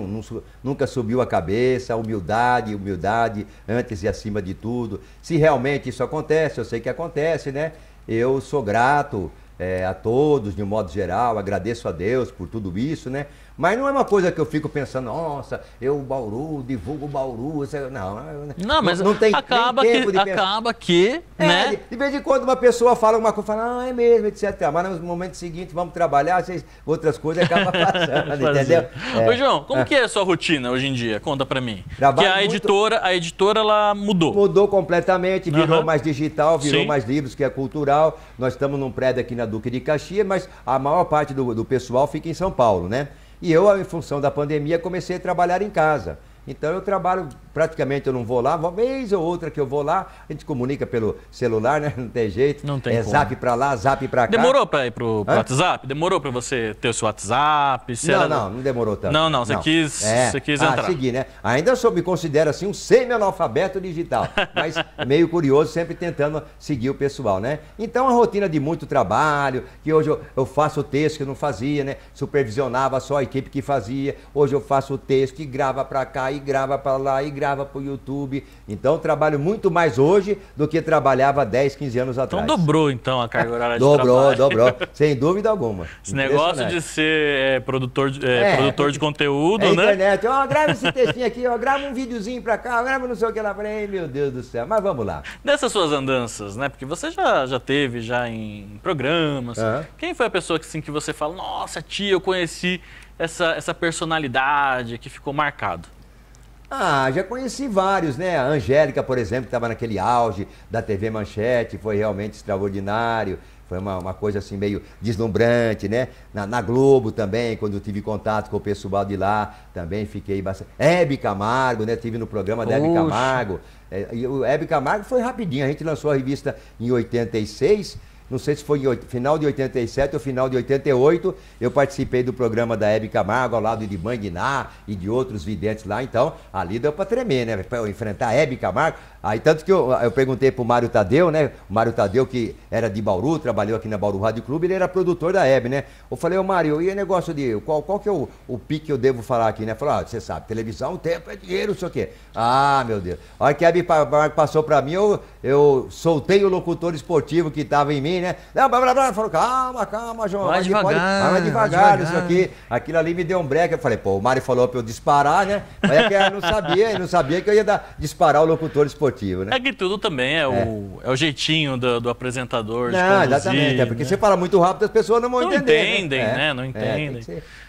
nunca subiu a cabeça, humildade, humildade antes e acima de tudo. Se realmente isso acontece, eu sei que acontece, né? Eu sou grato é, a todos de um modo geral, agradeço a Deus por tudo isso, né? Mas não é uma coisa que eu fico pensando, nossa, eu Bauru, divulgo Bauru, é, não. Não, mas não tem acaba tempo que, de pensar. acaba que, é, né? De, de, vez em quando uma pessoa fala uma coisa, fala, ah, é mesmo, etc. Mas no momento seguinte, vamos trabalhar, vocês, outras coisas acabam passando, entendeu? É. Ô, João, como é. que é a sua rotina hoje em dia? Conta para mim. Trabalho que a muito... editora, a editora, ela mudou. Mudou completamente, virou uhum. mais digital, virou Sim. mais livros, que é cultural. Nós estamos num prédio aqui na Duque de Caxias, mas a maior parte do, do pessoal fica em São Paulo, né? E eu, em função da pandemia, comecei a trabalhar em casa. Então eu trabalho praticamente eu não vou lá, uma vez ou outra que eu vou lá, a gente comunica pelo celular, né? Não tem jeito. Não tem É como. zap pra lá, zap pra cá. Demorou pra ir pro, pro WhatsApp? Demorou pra você ter o seu WhatsApp? Você Não, era- não, não demorou tanto. Não, não, você quis- é. você quis ah, entrar. seguir, né? Ainda sou, me considero assim um semi-analfabeto digital, mas meio curioso, sempre tentando seguir o pessoal, né? Então, a rotina de muito trabalho, que hoje eu, eu faço o texto que eu não fazia, né? Supervisionava só a equipe que fazia, hoje eu faço o texto e grava pra cá, e grava pra lá, e grava grava para o YouTube. Então trabalho muito mais hoje do que trabalhava 10, 15 anos então atrás. Então dobrou então a carga horária de trabalho. Dobrou, dobrou. Sem dúvida alguma. Esse negócio de ser é, produtor, de, é, é, produtor de conteúdo, é né? internet. oh, grava esse textinho aqui, oh, grava um videozinho para cá, oh, grava não sei o que lá. Falei, meu Deus do céu. Mas vamos lá. Nessas suas andanças, né? Porque você já, já teve já em programas. Uhum. Quem foi a pessoa que, assim, que você fala, nossa, tia, eu conheci essa, essa personalidade que ficou marcado? Ah, já conheci vários, né? A Angélica, por exemplo, que estava naquele auge da TV Manchete, foi realmente extraordinário. Foi uma, uma coisa assim meio deslumbrante, né? Na, na, Globo também, quando eu tive contato com o pessoal de lá, também fiquei bastante. Hebe Camargo, né? Tive no programa da Hebe Camargo. É, e o Hebe Camargo foi rapidinho. A gente lançou a revista em 86 não sei se foi em final de 87 ou final de 88, eu participei do programa da Hebe Camargo, ao lado de Manguiná e de outros videntes lá, então ali deu para tremer, né? para eu enfrentar a Hebe Camargo, Aí tanto que eu, eu perguntei pro Mário Tadeu, né? O Mário Tadeu, que era de Bauru, trabalhou aqui na Bauru Rádio Clube, ele era produtor da Hebe, né? Eu falei, ô Mário, e o negócio de. Qual, qual que é o, o pique que eu devo falar aqui, né? Falou, ah, você sabe, televisão, tempo é dinheiro, não sei o quê. Ah, meu Deus. A hora que a Hebe passou pra mim, eu, eu soltei o locutor esportivo que tava em mim, né? Não, blá, blá, blá. Falou, calma, calma, João. Vai devagar. Pode, vai devagar, vai devagar. isso aqui. Aquilo ali me deu um breque. Eu falei, pô, o Mário falou pra eu disparar, né? Mas é que eu não sabia, não sabia que eu ia dar, disparar o locutor esportivo motivo, né? É que tudo também é, é. O, é o jeitinho do, do apresentador. Não, exatamente. É porque né? você fala muito rápido, as pessoas não vão não entender. Né? Entendem, é, né? Não é, entendem,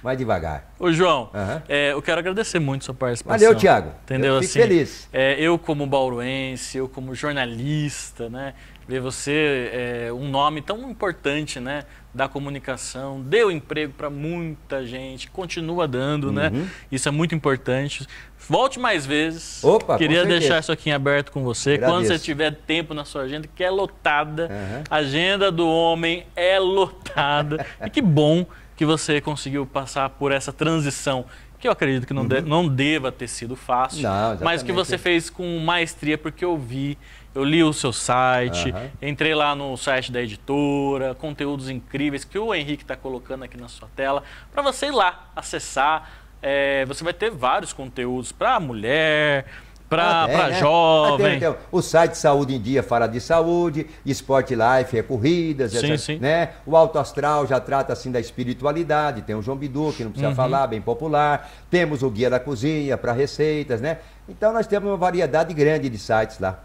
né? devagar. Ô, João, é, eu quero agradecer muito sua participação. Valeu, Thiago, Entendeu? Eu assim, feliz. eu, como bauruense, eu como jornalista, né? ver você, é, um nome tão importante, né? Da comunicação, deu emprego para muita gente, continua dando, né? uhum. né? Isso é muito importante. Volte mais vezes. Opa, Queria deixar isso aqui em aberto com você. Agradeço. Quando você tiver tempo na sua agenda, que é lotada. Uhum. A agenda do homem é lotada. e que bom que você conseguiu passar por essa transição que eu acredito que não, uhum. de, não deva ter sido fácil, não, mas que você fez com maestria, porque eu vi eu li o seu site, uhum. entrei lá no site da editora, conteúdos incríveis que o Henrique está colocando aqui na sua tela, para você ir lá acessar. É, você vai ter vários conteúdos para mulher, para ah, é, né? jovem. então, o site Saúde em Dia fala de saúde, Sport Life é corridas, sim, essa, sim. né? O Alto Astral já trata assim da espiritualidade, tem o João Bidu, que não precisa uhum. falar, bem popular. Temos o Guia da Cozinha para receitas, né? Então nós temos uma variedade grande de sites lá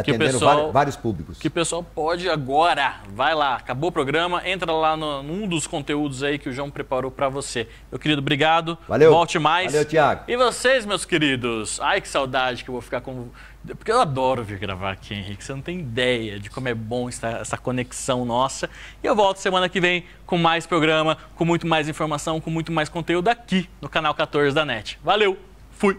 atendendo pessoal, vários, vários públicos. Que o pessoal pode agora, vai lá, acabou o programa, entra lá no, num dos conteúdos aí que o João preparou para você. Meu querido, obrigado. Valeu. Volte mais. Valeu, Tiago. E vocês, meus queridos? Ai, que saudade que eu vou ficar com... Porque eu adoro vir gravar aqui, Henrique. Você não tem ideia de como é bom essa, essa conexão nossa. E eu volto semana que vem com mais programa, com muito mais informação, com muito mais conteúdo aqui no canal 14 da NET. Valeu, fui!